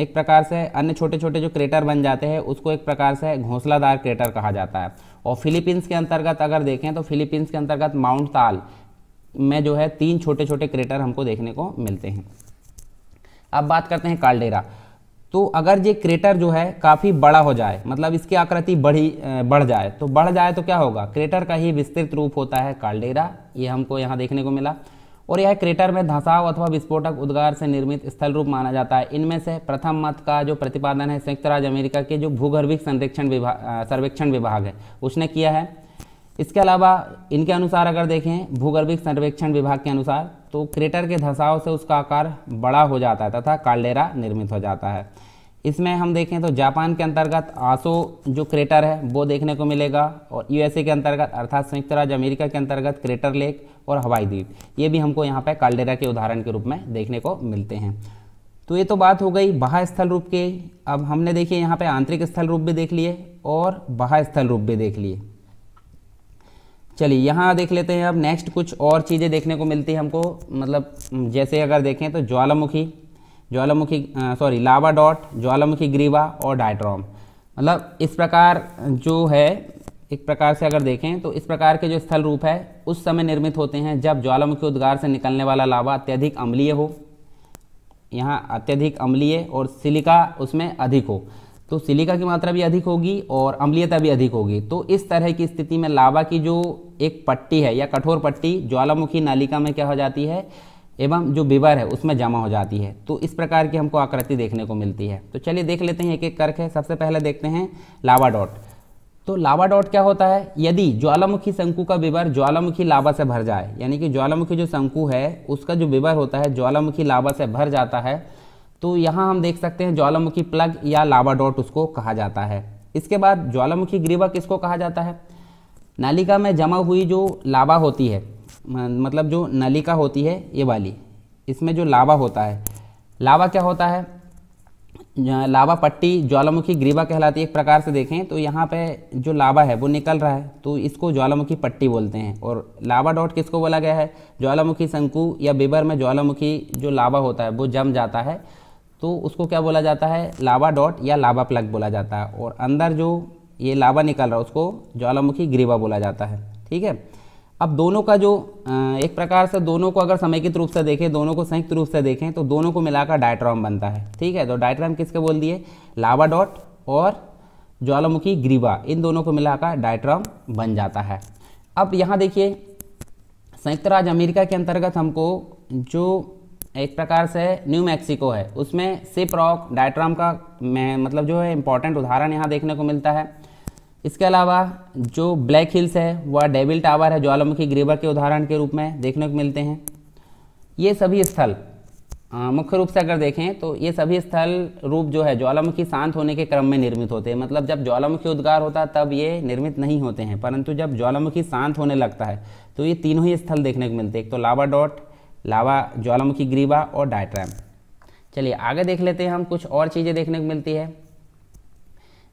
[SPEAKER 1] एक प्रकार से अन्य छोटे छोटे जो क्रेटर बन जाते हैं उसको एक प्रकार से घोंसलादार क्रेटर कहा जाता है और फिलीपींस के अंतर्गत अगर देखें तो फिलीपींस के अंतर्गत माउंट ताल में जो है तीन छोटे छोटे क्रेटर हमको देखने को मिलते हैं अब बात करते हैं कालडेरा तो अगर ये क्रेटर जो है काफ़ी बड़ा हो जाए मतलब इसकी आकृति बढ़ी बढ़ जाए तो बढ़ जाए तो क्या होगा क्रेटर का ही विस्तृत रूप होता है कालडेरा ये हमको यहाँ देखने को मिला और यह क्रेटर में धंसाव अथवा विस्फोटक उद्गार से निर्मित स्थल रूप माना जाता है इनमें से प्रथम मत का जो प्रतिपादन है संयुक्त राज्य अमेरिका के जो भूगर्भिक संरक्षण विभाग सर्वेक्षण विभाग है उसने किया है इसके अलावा इनके अनुसार अगर देखें भूगर्भिक सर्वेक्षण विभाग के अनुसार तो क्रेटर के धसाव से उसका आकार बड़ा हो जाता है तथा काल्डेरा निर्मित हो जाता है इसमें हम देखें तो जापान के अंतर्गत आंसू जो क्रेटर है वो देखने को मिलेगा और यूएसए के अंतर्गत अर्थात संयुक्त राज्य अमेरिका के अंतर्गत क्रेटर लेक और हवाई द्वीप ये भी हमको यहाँ पर कालडेरा के उदाहरण के रूप में देखने को मिलते हैं तो ये तो बात हो गई बाह्य स्थल रूप के अब हमने देखिए यहाँ पे आंतरिक स्थल रूप भी देख लिए और बाह्य स्थल रूप भी देख लिए चलिए यहाँ देख लेते हैं अब नेक्स्ट कुछ और चीज़ें देखने को मिलती है हमको मतलब जैसे अगर देखें तो ज्वालामुखी ज्वालामुखी सॉरी लावा डॉट ज्वालामुखी ग्रीवा और डायट्रॉम मतलब इस प्रकार जो है एक प्रकार से अगर देखें तो इस प्रकार के जो स्थल रूप है उस समय निर्मित होते हैं जब ज्वालामुखी उद्गार से निकलने वाला लावा अत्यधिक अम्लीय हो यहाँ अत्यधिक अम्लीय और सिलिका उसमें अधिक हो तो सिलिका की मात्रा भी अधिक होगी और अम्लीयता भी अधिक होगी तो इस तरह की स्थिति में लावा की जो एक पट्टी है या कठोर पट्टी ज्वालामुखी नालिका में क्या हो जाती है एवं जो विवर है उसमें जमा हो जाती है तो इस प्रकार की हमको आकृति देखने को मिलती है तो चलिए देख लेते हैं एक एक करके सबसे पहले देखते हैं लावा डॉट तो लावा डॉट क्या होता है यदि ज्वालामुखी शंकु का विवर ज्वालामुखी लावा से भर जाए यानी कि ज्वालामुखी जो शंकु है उसका जो विवर होता है ज्वालामुखी लावा से भर जाता है तो यहाँ हम देख सकते हैं ज्वालामुखी प्लग या लावा डॉट उसको कहा जाता है इसके बाद ज्वालामुखी ग्रीवा किसको कहा जाता है नालिका में जमा हुई जो लावा होती है मतलब जो नलिका होती है ये वाली इसमें जो लावा होता है लावा क्या होता है लावा पट्टी ज्वालामुखी ग्रीवा कहलाती है एक प्रकार से देखें तो यहाँ पे जो लावा है वो निकल रहा है तो इसको ज्वालामुखी पट्टी बोलते हैं और लावा डॉट किसको बोला गया है ज्वालामुखी शंकु या बिबर में ज्वालामुखी जो लावा होता है वो जम जाता है तो उसको क्या बोला जाता है लावा डॉट या लावा प्लग बोला जाता है और अंदर जो ये लावा निकल रहा है उसको ज्वालामुखी ग्रीवा बोला जाता है ठीक है अब दोनों का जो एक प्रकार से दोनों को अगर समेकित रूप से देखें दोनों को संयुक्त रूप से देखें तो दोनों को मिलाकर डायट्राम बनता है ठीक है तो डायट्राम किसके बोल दिए लावा डॉट और ज्वालामुखी ग्रीवा इन दोनों को मिलाकर डायट्राम बन जाता है अब यहाँ देखिए संयुक्त राज्य अमेरिका के अंतर्गत हमको जो एक प्रकार से न्यू मैक्सिको है उसमें सिप रॉक डायट्राम का मतलब जो है इम्पोर्टेंट उदाहरण यहाँ देखने को मिलता है इसके अलावा जो ब्लैक हिल्स है वह डेविल टावर है ज्वालामुखी ग्रेवर के उदाहरण के रूप में देखने को मिलते हैं ये सभी स्थल मुख्य रूप से अगर देखें तो ये सभी स्थल रूप जो है ज्वालामुखी शांत होने के क्रम में निर्मित होते हैं मतलब जब ज्वालामुखी उद्गार होता है तब ये निर्मित नहीं होते हैं परंतु जब ज्वालामुखी शांत होने लगता है तो ये तीनों ही स्थल देखने को मिलते हैं एक तो लावा डॉट लावा ज्वालामुखी ग्रीवा और डायट्रैम चलिए आगे देख लेते हैं हम कुछ और चीज़ें देखने को मिलती है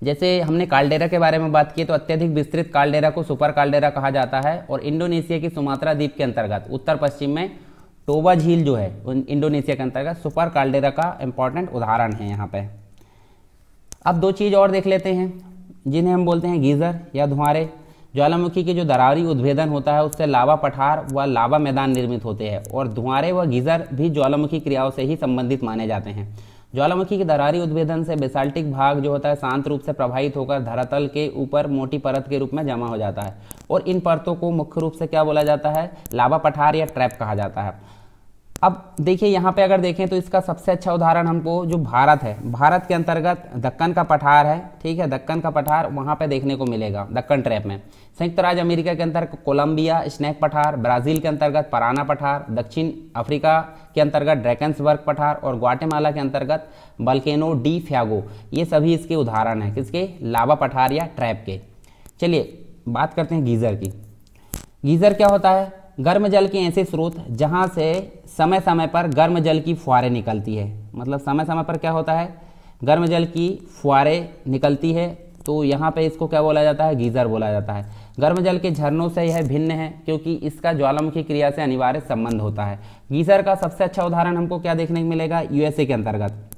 [SPEAKER 1] जैसे हमने कालडेरा के बारे में बात की तो अत्यधिक विस्तृत कालडेरा को सुपर कालडेरा कहा जाता है और इंडोनेशिया की सुमात्रा द्वीप के अंतर्गत उत्तर पश्चिम में टोबा झील जो है इंडोनेशिया के अंतर्गत सुपर कालडेरा का इंपॉर्टेंट उदाहरण है यहाँ पे अब दो चीज़ और देख लेते हैं जिन्हें हम बोलते हैं गीज़र या धुआरे ज्वालामुखी के जो दरारी उद्भेदन होता है उससे लावा पठार व लावा मैदान निर्मित होते हैं और धुआरे व गीज़र भी ज्वालामुखी क्रियाओं से ही संबंधित माने जाते हैं ज्वालामुखी की दरारी उद्भेदन से बेसाल्टिक भाग जो होता है शांत रूप से प्रभावित होकर धरातल के ऊपर मोटी परत के रूप में जमा हो जाता है और इन परतों को मुख्य रूप से क्या बोला जाता है लावा पठार या ट्रैप कहा जाता है अब देखिए यहाँ पे अगर देखें तो इसका सबसे अच्छा उदाहरण हमको जो भारत है भारत के अंतर्गत दक्कन का पठार है ठीक है दक्कन का पठार वहाँ पे देखने को मिलेगा दक्कन ट्रैप में संयुक्त राज्य अमेरिका के अंतर्गत कोलंबिया स्नैक पठार ब्राज़ील के अंतर्गत पराना पठार दक्षिण अफ्रीका के अंतर्गत ड्रैकन्सबर्ग पठार और ग्वाटेमाला के अंतर्गत बल्केनो डी फ्यागो ये सभी इसके उदाहरण हैं किसके लावा पठार या ट्रैप के चलिए बात करते हैं गीज़र की गीज़र क्या होता है गर्म जल के ऐसे स्रोत जहाँ से समय समय पर गर्म जल की फुहारें निकलती है मतलब समय समय पर क्या होता है गर्म जल की फुहारें निकलती है तो यहाँ पे इसको क्या बोला जाता है गीज़र बोला जाता है गर्म जल के झरनों से यह भिन्न है क्योंकि इसका ज्वालामुखी क्रिया से अनिवार्य संबंध होता है गीज़र का सबसे अच्छा उदाहरण हमको क्या देखने को मिलेगा यूएसए के अंतर्गत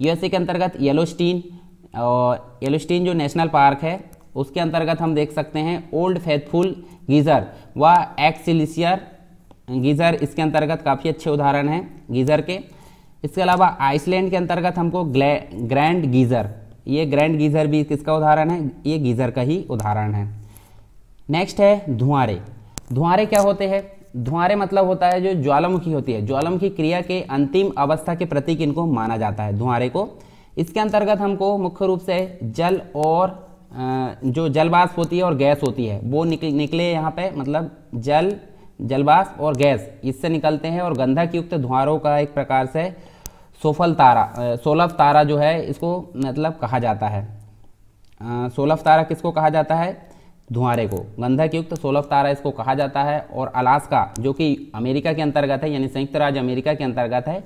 [SPEAKER 1] यूएसए के अंतर्गत येलोस्टीन और येलोस्टीन जो नेशनल पार्क है उसके अंतर्गत हम देख सकते हैं ओल्ड फेथफुल गीज़र व एक्सिलिसियर गीज़र इसके अंतर्गत काफ़ी अच्छे उदाहरण हैं गीज़र के इसके अलावा आइसलैंड के अंतर्गत हमको ग्रैंड गीज़र ये ग्रैंड गीज़र भी किसका उदाहरण है ये गीज़र का ही उदाहरण है नेक्स्ट है धुआरे धुआरे क्या होते हैं धुआरे मतलब होता है जो ज्वालामुखी होती है ज्वालामुखी क्रिया के अंतिम अवस्था के प्रतीक इनको माना जाता है धुआरे को इसके अंतर्गत हमको मुख्य रूप से जल और जो जल बाष्प होती है और गैस होती है वो निकल निकले यहाँ पे मतलब जल जलवाष्प और गैस इससे निकलते हैं और गंधक युक्त धुआरों का एक प्रकार से सोफल तारा सोलभ तारा जो है इसको मतलब कहा जाता है सोलभ तारा किसको कहा जाता है धुआरे को गंधक युक्त सोलभ तारा इसको कहा जाता है और अलास्का जो कि अमेरिका के अंतर्गत है यानी संयुक्त राज्य अमेरिका के अंतर्गत है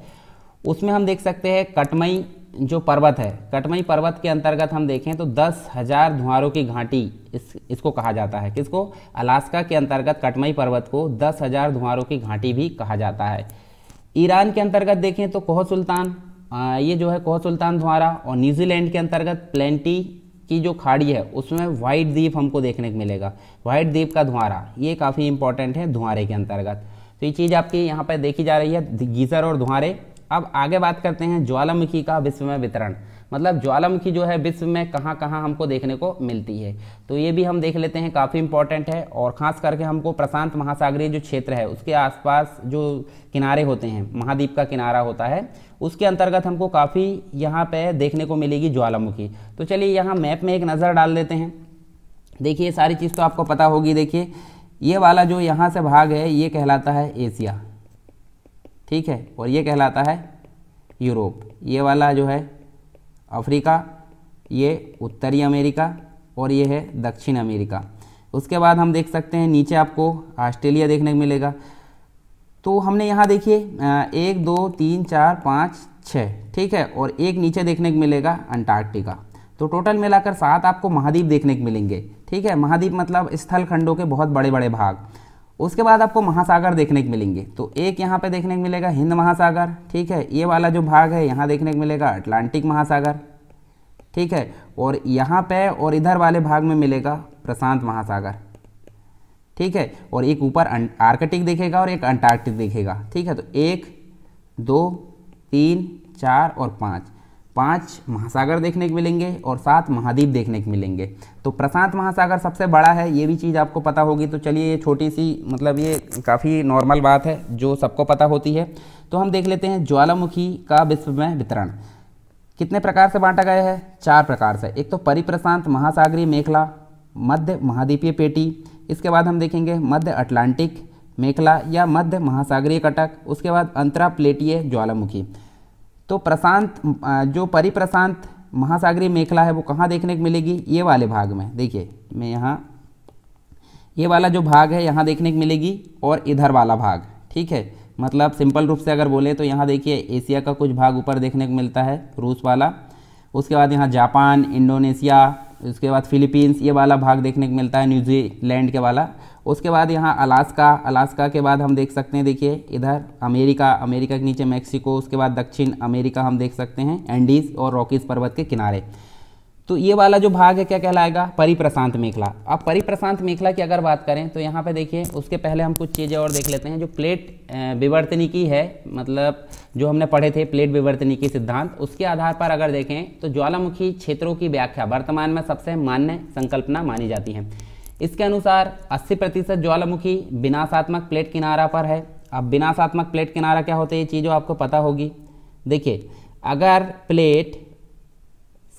[SPEAKER 1] उसमें हम देख सकते हैं कटमई जो पर्वत है कटमई पर्वत के अंतर्गत हम देखें तो दस हजार धुआरों की घाटी इस इसको कहा जाता है किसको अलास्का के अंतर्गत कटमई पर्वत को दस हजार धुआरों की घाटी भी कहा जाता है ईरान के अंतर्गत देखें तो कोह सुल्तान ये जो है कोह सुल्तान धुआरा और न्यूजीलैंड के अंतर्गत प्लेंटी की जो खाड़ी है उसमें व्हाइट द्वीप हमको देखने को मिलेगा व्हाइट द्वीप का धुआरा ये काफ़ी इंपॉर्टेंट है धुआरे के अंतर्गत तो ये चीज़ आपकी यहाँ पर देखी जा रही है गीज़र और धुआरे अब आगे बात करते हैं ज्वालामुखी का विश्व में वितरण मतलब ज्वालामुखी जो है विश्व में कहाँ कहाँ हमको देखने को मिलती है तो ये भी हम देख लेते हैं काफ़ी इंपॉर्टेंट है और ख़ास करके हमको प्रशांत महासागरीय जो क्षेत्र है उसके आसपास जो किनारे होते हैं महाद्वीप का किनारा होता है उसके अंतर्गत हमको काफ़ी यहाँ पे देखने को मिलेगी ज्वालामुखी तो चलिए यहाँ मैप में एक नज़र डाल देते हैं देखिए सारी चीज़ तो आपको पता होगी देखिए ये वाला जो यहाँ से भाग है ये कहलाता है एशिया ठीक है और ये कहलाता है यूरोप ये वाला जो है अफ्रीका ये उत्तरी अमेरिका और ये है दक्षिण अमेरिका उसके बाद हम देख सकते हैं नीचे आपको ऑस्ट्रेलिया देखने को मिलेगा तो हमने यहाँ देखिए एक दो तीन चार पाँच छः ठीक है और एक नीचे देखने को मिलेगा अंटार्कटिका तो टोटल मिलाकर सात आपको महाद्वीप देखने को मिलेंगे ठीक है महाद्वीप मतलब स्थल खंडों के बहुत बड़े बड़े भाग उसके बाद आपको महासागर देखने को मिलेंगे तो एक यहाँ पे देखने को मिलेगा हिंद महासागर ठीक है ये वाला जो भाग है यहाँ देखने को मिलेगा अटलांटिक महासागर ठीक है और यहाँ पे और इधर वाले भाग में मिलेगा प्रशांत महासागर ठीक है और एक ऊपर अं-, आर्कटिक देखेगा और एक अंटार्कटिक देखेगा ठीक है तो एक दो तीन चार और पाँच पांच महासागर देखने को मिलेंगे और सात महाद्वीप देखने को मिलेंगे तो प्रशांत महासागर सबसे बड़ा है ये भी चीज़ आपको पता होगी तो चलिए ये छोटी सी मतलब ये काफ़ी नॉर्मल बात है जो सबको पता होती है तो हम देख लेते हैं ज्वालामुखी का विश्व में वितरण कितने प्रकार से बांटा गया है चार प्रकार से एक तो परिप्रशांत महासागरी मेखला मध्य महाद्वीपीय पेटी इसके बाद हम देखेंगे मध्य अटलांटिक मेखला या मध्य महासागरीय कटक उसके बाद अंतरा प्लेटीय ज्वालामुखी तो प्रशांत जो परिप्रशांत महासागरीय मेखला है वो कहाँ देखने को मिलेगी ये वाले भाग में देखिए मैं यहाँ ये वाला जो भाग है यहाँ देखने को मिलेगी और इधर वाला भाग ठीक है मतलब सिंपल रूप से अगर बोले तो यहाँ देखिए एशिया का कुछ भाग ऊपर देखने को मिलता है रूस वाला उसके बाद यहाँ जापान इंडोनेशिया उसके बाद फिलीपींस ये वाला भाग देखने को मिलता है न्यूजीलैंड के वाला उसके बाद यहाँ अलास्का अलास्का के बाद हम देख सकते हैं देखिए इधर अमेरिका अमेरिका के नीचे मैक्सिको उसके बाद दक्षिण अमेरिका हम देख सकते हैं एंडीज और रॉकीज पर्वत के किनारे तो ये वाला जो भाग है क्या कहलाएगा परिप्रशांत मेखला अब परिप्रशांत मेखला की अगर बात करें तो यहाँ पे देखिए उसके पहले हम कुछ चीज़ें और देख लेते हैं जो प्लेट विवर्तनी की है मतलब जो हमने पढ़े थे प्लेट विवर्तनी की सिद्धांत उसके आधार पर अगर देखें तो ज्वालामुखी क्षेत्रों की व्याख्या वर्तमान में सबसे मान्य संकल्पना मानी जाती है इसके अनुसार 80 प्रतिशत ज्वालामुखी विनाशात्मक प्लेट किनारा पर है अब विनाशात्मक प्लेट किनारा क्या होता है ये चीज़ों आपको पता होगी देखिए अगर प्लेट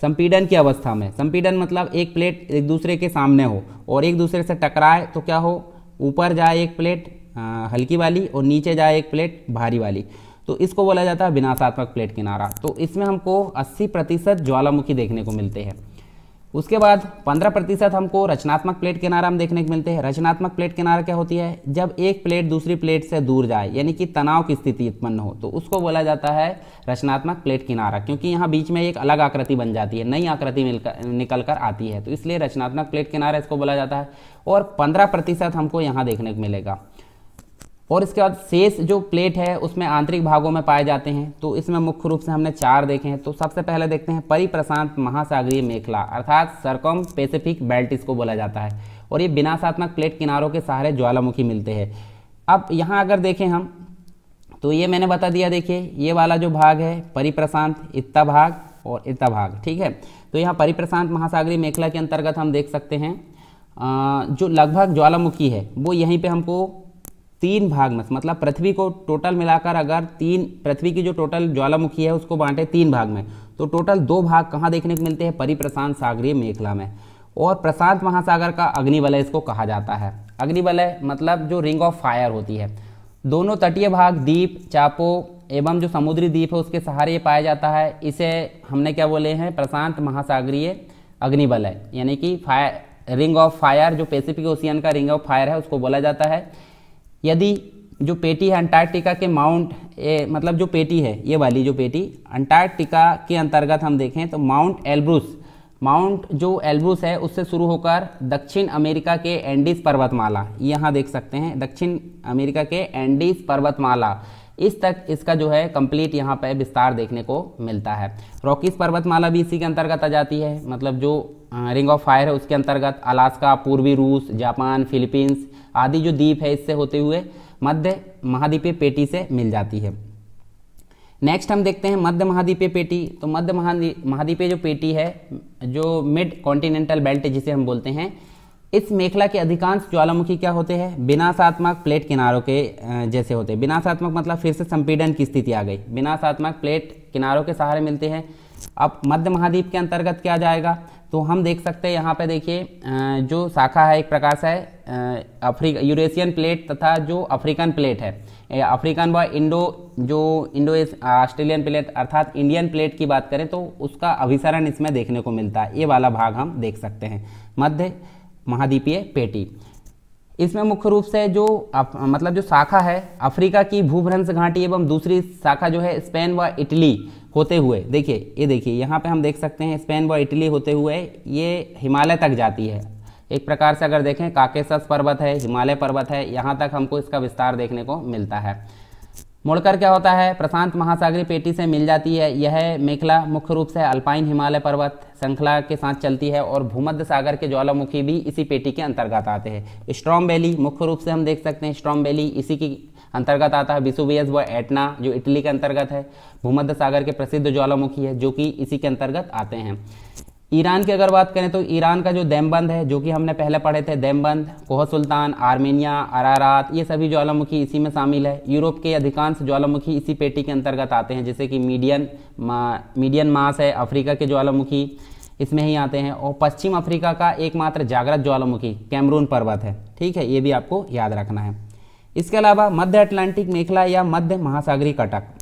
[SPEAKER 1] संपीडन की अवस्था में संपीडन मतलब एक प्लेट एक दूसरे के सामने हो और एक दूसरे से टकराए तो क्या हो ऊपर जाए एक प्लेट आ, हल्की वाली और नीचे जाए एक प्लेट भारी वाली तो इसको बोला जाता है विनाशात्मक प्लेट किनारा तो इसमें हमको 80 प्रतिशत ज्वालामुखी देखने को मिलते हैं उसके बाद 15 प्रतिशत हमको रचनात्मक प्लेट किनारा हम देखने को मिलते हैं रचनात्मक प्लेट किनारा क्या होती है जब एक प्लेट दूसरी प्लेट से दूर जाए यानी कि तनाव की स्थिति उत्पन्न हो तो उसको बोला जाता है रचनात्मक प्लेट किनारा क्योंकि यहाँ बीच में एक अलग आकृति बन जाती है नई आकृति निकल कर आती है तो इसलिए रचनात्मक प्लेट किनारा इसको बोला जाता है और पंद्रह प्रतिशत हमको यहाँ देखने को मिलेगा और इसके बाद शेष जो प्लेट है उसमें आंतरिक भागों में पाए जाते हैं तो इसमें मुख्य रूप से हमने चार देखे हैं तो सबसे पहले देखते हैं परिप्रशांत महासागरीय मेखला अर्थात सरकम पेसिफिक बेल्ट इसको बोला जाता है और ये विनाशात्मक प्लेट किनारों के सहारे ज्वालामुखी मिलते हैं अब यहाँ अगर देखें हम तो ये मैंने बता दिया देखिए ये वाला जो भाग है परिप्रशांत इतना भाग और इतना भाग ठीक है तो यहाँ परिप्रशांत महासागरी मेखला के अंतर्गत हम देख सकते हैं जो लगभग ज्वालामुखी है वो यहीं पे हमको तीन भाग में मतलब पृथ्वी को टोटल मिलाकर अगर तीन पृथ्वी की जो टोटल ज्वालामुखी है उसको बांटे तीन भाग में तो टोटल दो भाग कहाँ देखने को मिलते हैं परिप्रशांत सागरीय मेखला में और प्रशांत महासागर का अग्निवलय इसको कहा जाता है अग्निवलय मतलब जो रिंग ऑफ फायर होती है दोनों तटीय भाग द्वीप चापो एवं जो समुद्री द्वीप है उसके सहारे ये पाया जाता है इसे हमने क्या बोले हैं प्रशांत महासागरीय अग्निवलय यानी कि फायर रिंग ऑफ फायर जो पैसिफिक ओशियन का रिंग ऑफ फायर है उसको बोला जाता है यदि जो पेटी है अंटार्कटिका के माउंट मतलब जो पेटी है ये वाली जो पेटी अंटार्कटिका के अंतर्गत हम देखें तो माउंट एल्ब्रूस माउंट जो एल्ब्रूस है उससे शुरू होकर दक्षिण अमेरिका के एंडीज पर्वतमाला यहाँ देख सकते हैं दक्षिण अमेरिका के एंडीज पर्वतमाला इस तक इसका जो है कंप्लीट यहाँ पर विस्तार देखने को मिलता है रॉकीज पर्वतमाला भी इसी के अंतर्गत आ जाती है मतलब जो रिंग ऑफ फायर है उसके अंतर्गत अलास्का पूर्वी रूस जापान फिलीपींस आदि जो द्वीप है इससे होते हुए मध्य महाद्वीपीय पेटी से मिल जाती है नेक्स्ट हम देखते हैं मध्य महाद्वीपीय पेटी तो मध्य महाद्वीपीय जो पेटी है जो मिड कॉन्टिनेंटल बेल्ट जिसे हम बोलते हैं इस मेखला के अधिकांश ज्वालामुखी क्या होते हैं विनाशात्मक प्लेट किनारों के जैसे होते हैं विनाशात्मक मतलब फिर से संपीडन की स्थिति आ गई विनाशात्मक प्लेट किनारों के सहारे मिलते हैं अब मध्य महाद्वीप के अंतर्गत क्या जाएगा तो हम देख सकते हैं यहाँ पे देखिए जो शाखा है एक प्रकार से अफ्रीका यूरेशियन प्लेट तथा जो अफ्रीकन प्लेट है अफ्रीकन व इंडो जो इंडो ऑस्ट्रेलियन प्लेट अर्थात इंडियन प्लेट की बात करें तो उसका अभिसरण इसमें देखने को मिलता है ये वाला भाग हम देख सकते हैं मध्य महाद्वीपीय पेटी इसमें मुख्य रूप से जो मतलब जो शाखा है अफ्रीका की भूभ्रंश घाटी एवं दूसरी शाखा जो है स्पेन व इटली होते हुए देखिए ये देखिए यहाँ पे हम देख सकते हैं स्पेन व इटली होते हुए ये हिमालय तक जाती है एक प्रकार से अगर देखें काकेसस पर्वत है हिमालय पर्वत है यहाँ तक हमको इसका विस्तार देखने को मिलता है मुड़कर क्या होता है प्रशांत महासागरी पेटी से मिल जाती है यह मेखला मुख्य रूप से अल्पाइन हिमालय पर्वत श्रृंखला के साथ चलती है और भूमध्य सागर के ज्वालामुखी भी इसी पेटी के अंतर्गत आते हैं स्ट्रॉम वैली मुख्य रूप से हम देख सकते हैं स्ट्रॉम वैली इसी की अंतर्गत आता है विसुवियस व एटना जो इटली के अंतर्गत है भूमध्य सागर के प्रसिद्ध ज्वालामुखी है जो कि इसी के अंतर्गत आते हैं ईरान की अगर बात करें तो ईरान का जो दैमबंद है जो कि हमने पहले पढ़े थे दैमबंद कोह सुल्तान आर्मेनिया अरारात ये सभी ज्वालामुखी इसी में शामिल है यूरोप के अधिकांश ज्वालामुखी इसी पेटी के अंतर्गत आते हैं जैसे कि मीडियन मा, मीडियन मास है अफ्रीका के ज्वालामुखी इसमें ही आते हैं और पश्चिम अफ्रीका का एकमात्र जागृत ज्वालामुखी कैमरून पर्वत है ठीक है ये भी आपको याद रखना है इसके अलावा मध्य अटलांटिक मेखला या मध्य महासागरी कटक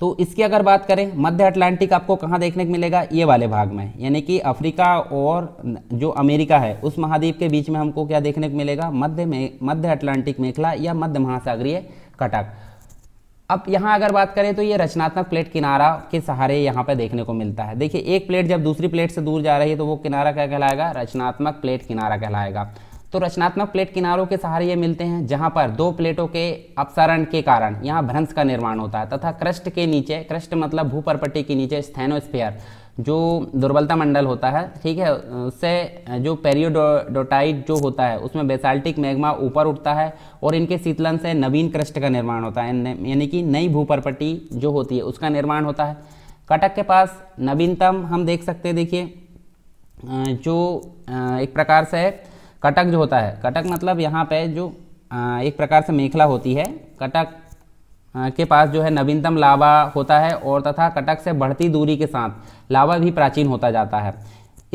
[SPEAKER 1] तो इसकी अगर बात करें मध्य अटलांटिक आपको कहाँ देखने को मिलेगा ये वाले भाग में यानी कि अफ्रीका और जो अमेरिका है उस महाद्वीप के बीच में हमको क्या देखने को मिलेगा मध्य में मध्य अटलांटिक मेखला या मध्य महासागरीय कटक अब यहाँ अगर बात करें तो ये रचनात्मक प्लेट किनारा के सहारे यहाँ पर देखने को मिलता है देखिए एक प्लेट जब दूसरी प्लेट से दूर जा रही है तो वो किनारा क्या कहलाएगा रचनात्मक प्लेट किनारा कहलाएगा तो रचनात्मक प्लेट किनारों के सहारे ये मिलते हैं जहाँ पर दो प्लेटों के अपसारण के कारण यहाँ भ्रंश का निर्माण होता है तथा क्रस्ट के नीचे क्रस्ट मतलब भूपरपट्टी के नीचे स्थैनोस्फेयर जो दुर्बलता मंडल होता है ठीक है उससे जो पेरियोडोटाइट जो होता है उसमें बेसाल्टिक मैग्मा ऊपर उठता है और इनके शीतलन से नवीन क्रस्ट का निर्माण होता है यानी कि नई भूपरपट्टी जो होती है उसका निर्माण होता है कटक के पास नवीनतम हम देख सकते हैं देखिए जो एक प्रकार से कटक जो होता है कटक मतलब यहाँ पे जो एक प्रकार से मेखला होती है कटक के पास जो है नवीनतम लावा होता है और तथा कटक से बढ़ती दूरी के साथ लावा भी प्राचीन होता जाता है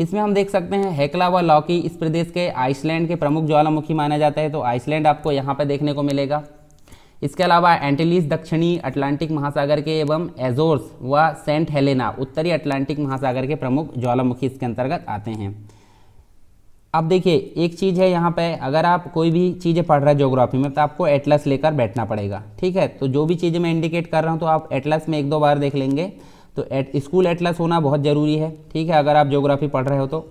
[SPEAKER 1] इसमें हम देख सकते हैं हेकला व लौकी इस प्रदेश के आइसलैंड के प्रमुख ज्वालामुखी माना जाता है तो आइसलैंड आपको यहाँ पर देखने को मिलेगा इसके अलावा एंटेलिस दक्षिणी अटलांटिक महासागर के एवं एजोर्स व सेंट हेलेना उत्तरी अटलांटिक महासागर के प्रमुख ज्वालामुखी इसके अंतर्गत आते हैं अब देखिए एक चीज़ है यहाँ पे अगर आप कोई भी चीज़ें पढ़ रहे हैं ज्योग्राफी में तो आपको एटलस लेकर बैठना पड़ेगा ठीक है तो जो भी चीज़ें मैं इंडिकेट कर रहा हूँ तो आप एटलस में एक दो बार देख लेंगे तो एट स्कूल एटलस होना बहुत ज़रूरी है ठीक है अगर आप ज्योग्राफी पढ़ रहे हो तो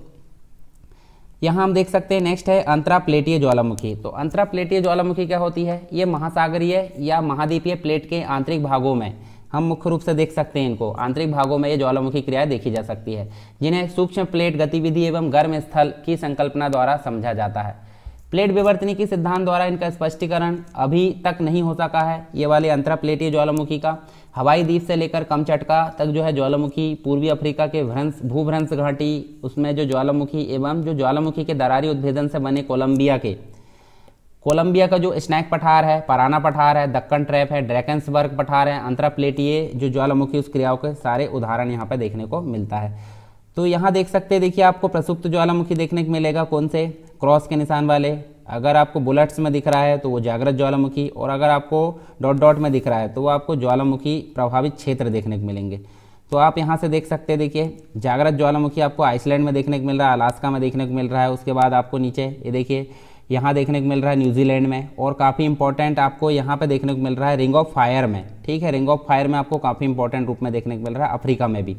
[SPEAKER 1] यहाँ हम देख सकते हैं नेक्स्ट है अंतरा प्लेटीय ज्वालामुखी तो अंतरा प्लेटीय ज्वालामुखी क्या होती है ये महासागरीय या महाद्वीपीय प्लेट के आंतरिक भागों में हम मुख्य रूप से देख सकते हैं इनको आंतरिक भागों में ये ज्वालामुखी क्रियाएं देखी जा सकती है जिन्हें सूक्ष्म प्लेट गतिविधि एवं गर्म स्थल की संकल्पना द्वारा समझा जाता है प्लेट विवर्तनी के सिद्धांत द्वारा इनका स्पष्टीकरण अभी तक नहीं हो सका है ये वाले अंतरा प्लेटीय ज्वालामुखी का हवाई द्वीप से लेकर कमचटका तक जो है ज्वालामुखी पूर्वी अफ्रीका के भ्रंश भूभ्रंश घाटी उसमें जो ज्वालामुखी एवं जो ज्वालामुखी के दरारी उद्भेदन से बने कोलंबिया के कोलंबिया का जो स्नैक पठार है पराना पठार है दक्कन ट्रैप है ड्रैकन्सबर्ग पठार है अंतरा प्लेटीय जो ज्वालामुखी उस क्रियाओं के सारे उदाहरण यहाँ पर देखने को मिलता है तो यहाँ देख सकते हैं देखिए आपको प्रसुप्त ज्वालामुखी देखने को मिलेगा कौन से क्रॉस के निशान वाले अगर आपको बुलेट्स में दिख रहा है तो वो जागृत ज्वालामुखी और अगर आपको डॉट डॉट में दिख रहा है तो वो आपको ज्वालामुखी प्रभावित क्षेत्र देखने को मिलेंगे तो आप यहाँ से देख सकते हैं देखिए जागृत ज्वालामुखी आपको आइसलैंड में देखने को मिल रहा है अलास्का में देखने को मिल रहा है उसके बाद आपको नीचे ये देखिए यहाँ देखने को मिल रहा है न्यूजीलैंड में और काफ़ी इंपॉर्टेंट आपको यहाँ पे देखने को मिल रहा है रिंग ऑफ फायर में ठीक है रिंग ऑफ फायर में आपको काफ़ी इंपॉर्टेंट रूप में देखने को मिल रहा है अफ्रीका में भी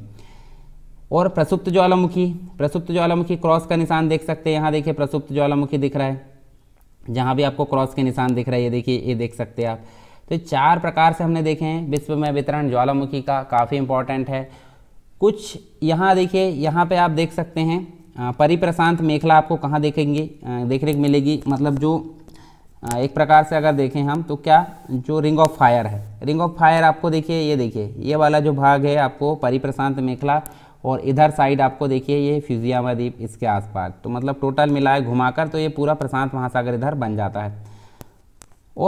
[SPEAKER 1] और प्रसुप्त ज्वालामुखी प्रसुप्त ज्वालामुखी क्रॉस का निशान देख सकते हैं यहाँ देखिए प्रसुप्त ज्वालामुखी दिख रहा है जहाँ भी आपको क्रॉस के निशान दिख रहा है ये देखिए ये देख सकते हैं आप तो चार प्रकार से हमने देखे हैं विश्व में वितरण ज्वालामुखी का काफ़ी इंपॉर्टेंट है कुछ यहाँ देखिए यहाँ पे आप देख सकते हैं परिप्रशांत मेखला आपको कहाँ देखेंगे देखने को मिलेगी मतलब जो एक प्रकार से अगर देखें हम तो क्या जो रिंग ऑफ फायर है रिंग ऑफ फायर आपको देखिए ये देखिए ये वाला जो भाग है आपको परिप्रशांत मेखला और इधर साइड आपको देखिए ये फिजियामा द्वीप इसके आसपास तो मतलब टोटल मिलाए घुमाकर तो ये पूरा प्रशांत महासागर इधर बन जाता है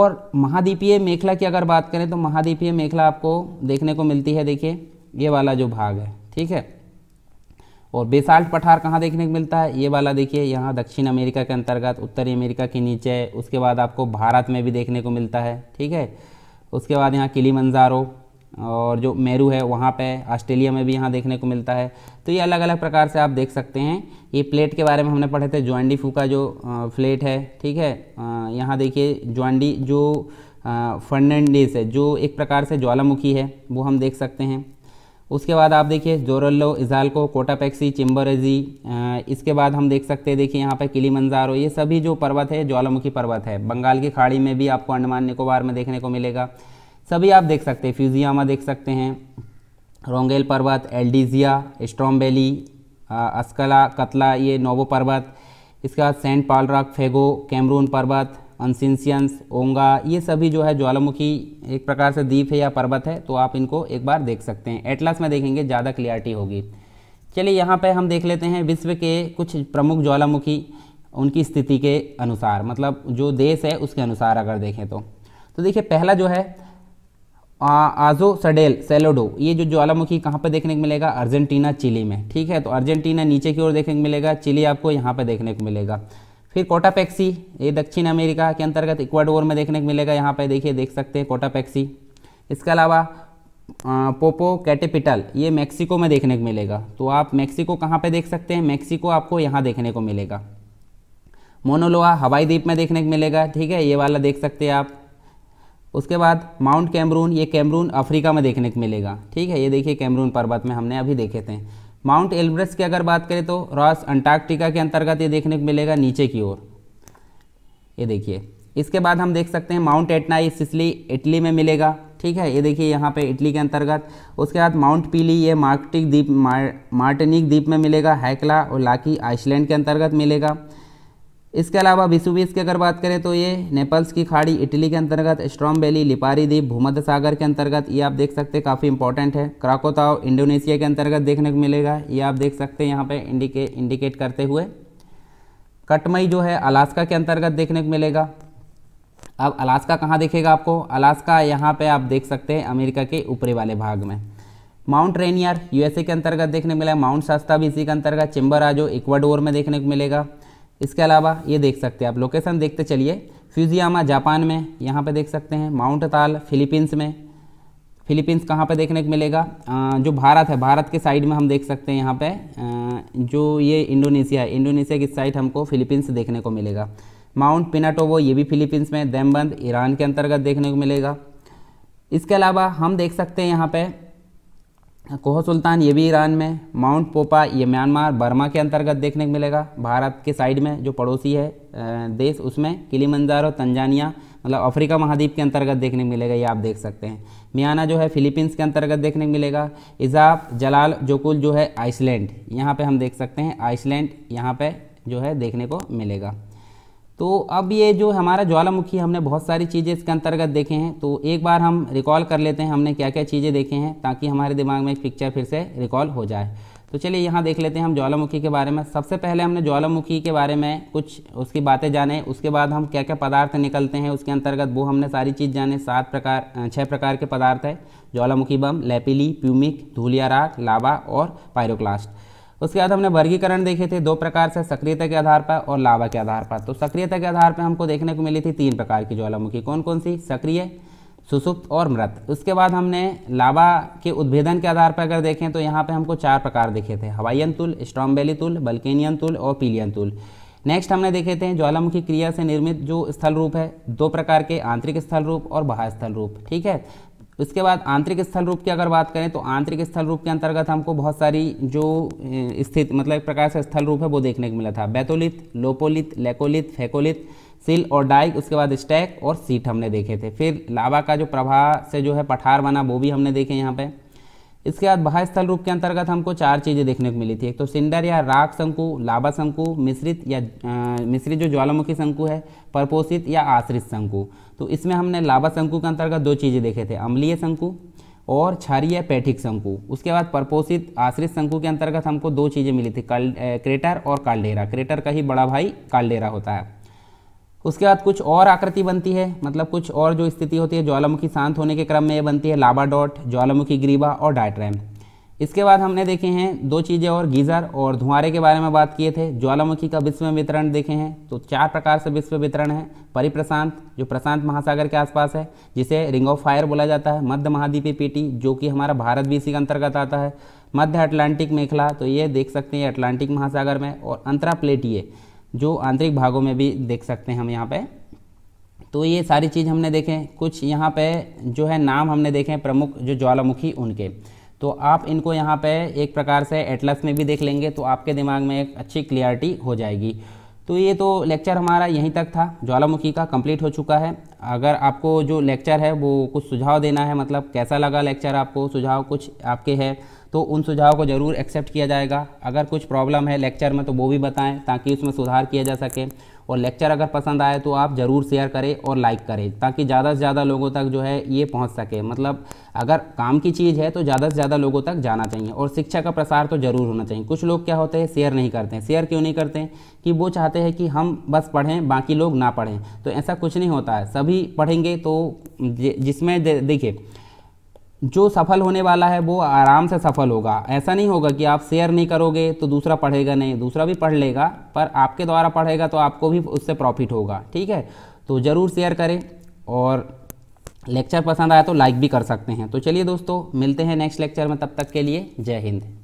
[SPEAKER 1] और महाद्वीपीय मेखला की अगर बात करें तो महाद्वीपीय मेखला आपको देखने को मिलती है देखिए ये वाला जो भाग है ठीक है और बेसाल्ट पठार कहाँ देखने को मिलता है ये वाला देखिए यहाँ दक्षिण अमेरिका के अंतर्गत उत्तरी अमेरिका के नीचे उसके बाद आपको भारत में भी देखने को मिलता है ठीक है उसके बाद यहाँ किली मंजारो और जो मेरू है वहाँ पे ऑस्ट्रेलिया में भी यहाँ देखने को मिलता है तो ये अलग अलग प्रकार से आप देख सकते हैं ये प्लेट के बारे में हमने पढ़े थे ज्वाइंडी फू का जो प्लेट है ठीक है यहाँ देखिए ज्वाइंडी जो फर्नेंडेस है जो एक प्रकार से ज्वालामुखी है वो हम देख सकते हैं उसके बाद आप देखिए जोरल्लो इजालको कोटापैक्सी चिम्बरेजी इसके बाद हम देख सकते हैं देखिए यहाँ पर किलीमंजारो ये सभी जो पर्वत है ज्वालामुखी पर्वत है बंगाल की खाड़ी में भी आपको अंडमान निकोबार में देखने को मिलेगा सभी आप देख सकते हैं फ्यूजियामा देख सकते हैं रोंगेल पर्वत एल्डीजिया स्ट्रॉम्बेली अस्कला कतला ये नोवो पर्वत इसके बाद सेंट पालराक फेगो कैमरून पर्वत अनसिंसियंस ओंगा ये सभी जो है ज्वालामुखी एक प्रकार से द्वीप है या पर्वत है तो आप इनको एक बार देख सकते हैं एटलस में देखेंगे ज़्यादा क्लियरिटी होगी चलिए यहाँ पे हम देख लेते हैं विश्व के कुछ प्रमुख ज्वालामुखी उनकी स्थिति के अनुसार मतलब जो देश है उसके अनुसार अगर देखें तो तो देखिए पहला जो है आजो सडेल सेलोडो ये जो ज्वालामुखी कहाँ पर देखने को मिलेगा अर्जेंटीना चिली में ठीक है तो अर्जेंटीना नीचे की ओर देखने को मिलेगा चिली आपको यहाँ पर देखने को मिलेगा फिर कोटापैक्सी ये दक्षिण अमेरिका के अंतर्गत इक्वाडोर में देखने को मिलेगा यहाँ पर देखिए देख सकते हैं कोटापैक्सी इसके अलावा पोपो कैटेपिटल ये मैक्सिको में देखने को मिलेगा तो आप मैक्सिको कहाँ पे देख सकते हैं मैक्सिको आपको यहाँ देखने को मिलेगा मोनोलोआ हवाई द्वीप में देखने को मिलेगा ठीक है ये वाला देख सकते हैं आप उसके बाद माउंट कैमरून ये कैमरून अफ्रीका में देखने को मिलेगा ठीक है ये देखिए कैमरून पर्वत में हमने अभी देखे थे माउंट एल्ब्रस की अगर बात करें तो रॉस अंटार्कटिका के अंतर्गत ये देखने को मिलेगा नीचे की ओर ये देखिए इसके बाद हम देख सकते हैं माउंट एटना ये सिसली इटली में मिलेगा ठीक है ये देखिए यहाँ पे इटली के अंतर्गत उसके बाद माउंट पीली ये मार्टिक द्वीप मार्टनिक द्वीप में मिलेगा हैकला और लाकी आइसलैंड के अंतर्गत मिलेगा इसके अलावा विसुवीस की अगर बात करें तो ये नेपल्स की खाड़ी इटली के अंतर्गत स्ट्रॉम वैली लिपारी द्वीप भूमध्य सागर के अंतर्गत ये आप देख सकते हैं काफ़ी इंपॉर्टेंट है क्राकोताओ इंडोनेशिया के अंतर्गत देखने को मिलेगा ये आप देख सकते हैं यहाँ पे इंडिके इंडिकेट करते हुए कटमई जो है अलास्का के अंतर्गत देखने को मिलेगा अब अलास्का कहाँ देखेगा आपको अलास्का यहाँ पर आप देख सकते हैं अमेरिका के ऊपरी वाले भाग में माउंट रेनियर यूएसए के अंतर्गत देखने को मिला माउंट सस्ता भी इसी के अंतर्गत चिम्बराजो इक्वाडोर में देखने को मिलेगा इसके अलावा ये देख सकते हैं आप लोकेशन देखते चलिए फ्यूजियामा जापान में यहाँ पे देख सकते हैं माउंट ताल फिलीपींस में फिलीपींस कहाँ पे देखने को मिलेगा जो भारत है भारत के साइड में हम देख सकते हैं यहाँ पे जो ये इंडोनेशिया है इंडोनेशिया की साइड हमको फिलीपींस देखने को मिलेगा माउंट पिनाटोवो ये भी फिलीपींस में दैमबंद ईरान के अंतर्गत देखने को मिलेगा इसके अलावा हम देख सकते हैं यहाँ पर कोह सुल्तान ये भी ईरान में माउंट पोपा ये म्यांमार बर्मा के अंतर्गत देखने को मिलेगा भारत के साइड में जो पड़ोसी है देश उसमें किलीमंजारो तंजानिया मतलब अफ्रीका महाद्वीप के अंतर्गत देखने को मिलेगा ये आप देख सकते हैं मियाना जो है फिलीपींस के अंतर्गत देखने को मिलेगा इजाब जलाल जोकुल जो है आइसलैंड यहाँ पर हम देख सकते हैं आइसलैंड यहाँ पर जो है देखने को मिलेगा तो अब ये जो हमारा ज्वालामुखी हमने बहुत सारी चीज़ें इसके अंतर्गत देखे हैं तो एक बार हम रिकॉल कर लेते हैं हमने क्या क्या चीज़ें देखे हैं ताकि हमारे दिमाग में एक पिक्चर फिर से रिकॉल हो जाए तो चलिए यहाँ देख लेते हैं हम ज्वालामुखी के बारे में सबसे पहले हमने ज्वालामुखी के बारे में कुछ उसकी बातें जाने उसके बाद हम क्या क्या पदार्थ निकलते हैं उसके अंतर्गत वो हमने सारी चीज़ जाने सात प्रकार छः प्रकार के पदार्थ है ज्वालामुखी बम लेपिली प्यूमिक धूलिया राख लावा और पायरोक्लास्ट उसके बाद हमने वर्गीकरण देखे थे दो प्रकार से सक्रियता के आधार पर और लावा के आधार पर तो सक्रियता के आधार पर हमको देखने को मिली थी तीन प्रकार की ज्वालामुखी कौन कौन सी सक्रिय सुसुप्त और मृत उसके बाद हमने लावा के उद्भेदन के आधार पर अगर देखें तो यहाँ पे हमको चार प्रकार देखे थे हवाईयन तुल स्ट्रॉम्बेली तुल बल्केनियन तुल और पीलियन तुल नेक्स्ट हमने देखे थे ज्वालामुखी क्रिया से निर्मित जो स्थल रूप है दो प्रकार के आंतरिक स्थल रूप और बाहर स्थल रूप ठीक है उसके बाद आंतरिक स्थल रूप की अगर बात करें तो आंतरिक स्थल रूप के अंतर्गत हमको बहुत सारी जो स्थित मतलब एक प्रकार से स्थल रूप है वो देखने को मिला था बैतोलित लोपोलित लेकोलित फेकोलित सिल और डाइक उसके बाद स्टैक और सीट हमने देखे थे फिर लावा का जो प्रभाव से जो है पठार बना वो भी हमने देखे यहाँ पर इसके बाद बाह्य स्थल रूप के अंतर्गत हमको चार चीज़ें देखने को मिली थी एक तो सिंडर या राग शंकु लाभा शंकु मिश्रित या मिश्रित जो ज्वालामुखी शंकु है परपोषित या आश्रित शंकु तो इसमें हमने लावा शंकु के अंतर्गत दो चीज़ें देखे थे अम्लीय शंकु और क्षारीय पैठिक शंकु उसके बाद परपोषित आश्रित शंकु के अंतर्गत हमको दो चीज़ें मिली थी क्रेटर और कालडेरा क्रेटर का ही बड़ा भाई कालडेरा होता है उसके बाद कुछ और आकृति बनती है मतलब कुछ और जो स्थिति होती है ज्वालामुखी शांत होने के क्रम में ये बनती है लाबा डॉट ज्वालामुखी ग्रीवा और डायट्रैम इसके बाद हमने देखे हैं दो चीज़ें और गीज़र और धुआरे के बारे में बात किए थे ज्वालामुखी का विश्व वितरण देखे हैं तो चार प्रकार से विश्व वितरण है परिप्रशांत जो प्रशांत महासागर के आसपास है जिसे रिंग ऑफ फायर बोला जाता है मध्य महाद्वीपीय पीटी जो कि हमारा भारत भी इसी के अंतर्गत आता है मध्य अटलांटिक मेखला तो ये देख सकते हैं अटलांटिक महासागर में और अंतरा प्लेटीय जो आंतरिक भागों में भी देख सकते हैं हम यहाँ पर तो ये सारी चीज़ हमने देखें कुछ यहाँ पर जो है नाम हमने देखें प्रमुख जो ज्वालामुखी उनके तो आप इनको यहाँ पे एक प्रकार से एटलस में भी देख लेंगे तो आपके दिमाग में एक अच्छी क्लियरिटी हो जाएगी तो ये तो लेक्चर हमारा यहीं तक था ज्वालामुखी का कंप्लीट हो चुका है अगर आपको जो लेक्चर है वो कुछ सुझाव देना है मतलब कैसा लगा लेक्चर आपको सुझाव कुछ आपके है तो उन सुझाव को ज़रूर एक्सेप्ट किया जाएगा अगर कुछ प्रॉब्लम है लेक्चर में तो वो भी बताएं ताकि उसमें सुधार किया जा सके और लेक्चर अगर पसंद आए तो आप ज़रूर शेयर करें और लाइक करें ताकि ज़्यादा से ज़्यादा लोगों तक जो है ये पहुँच सके मतलब अगर काम की चीज़ है तो ज़्यादा से ज़्यादा लोगों तक जाना चाहिए और शिक्षा का प्रसार तो ज़रूर होना चाहिए कुछ लोग क्या होते हैं शेयर नहीं करते हैं शेयर क्यों नहीं करते हैं कि वो चाहते हैं कि हम बस पढ़ें बाकी लोग ना पढ़ें तो ऐसा कुछ नहीं होता है सभी पढ़ेंगे तो जिसमें देखिए जो सफल होने वाला है वो आराम से सफल होगा ऐसा नहीं होगा कि आप शेयर नहीं करोगे तो दूसरा पढ़ेगा नहीं दूसरा भी पढ़ लेगा पर आपके द्वारा पढ़ेगा तो आपको भी उससे प्रॉफिट होगा ठीक है तो ज़रूर शेयर करें और लेक्चर पसंद आया तो लाइक भी कर सकते हैं तो चलिए दोस्तों मिलते हैं नेक्स्ट लेक्चर में तब तक के लिए जय हिंद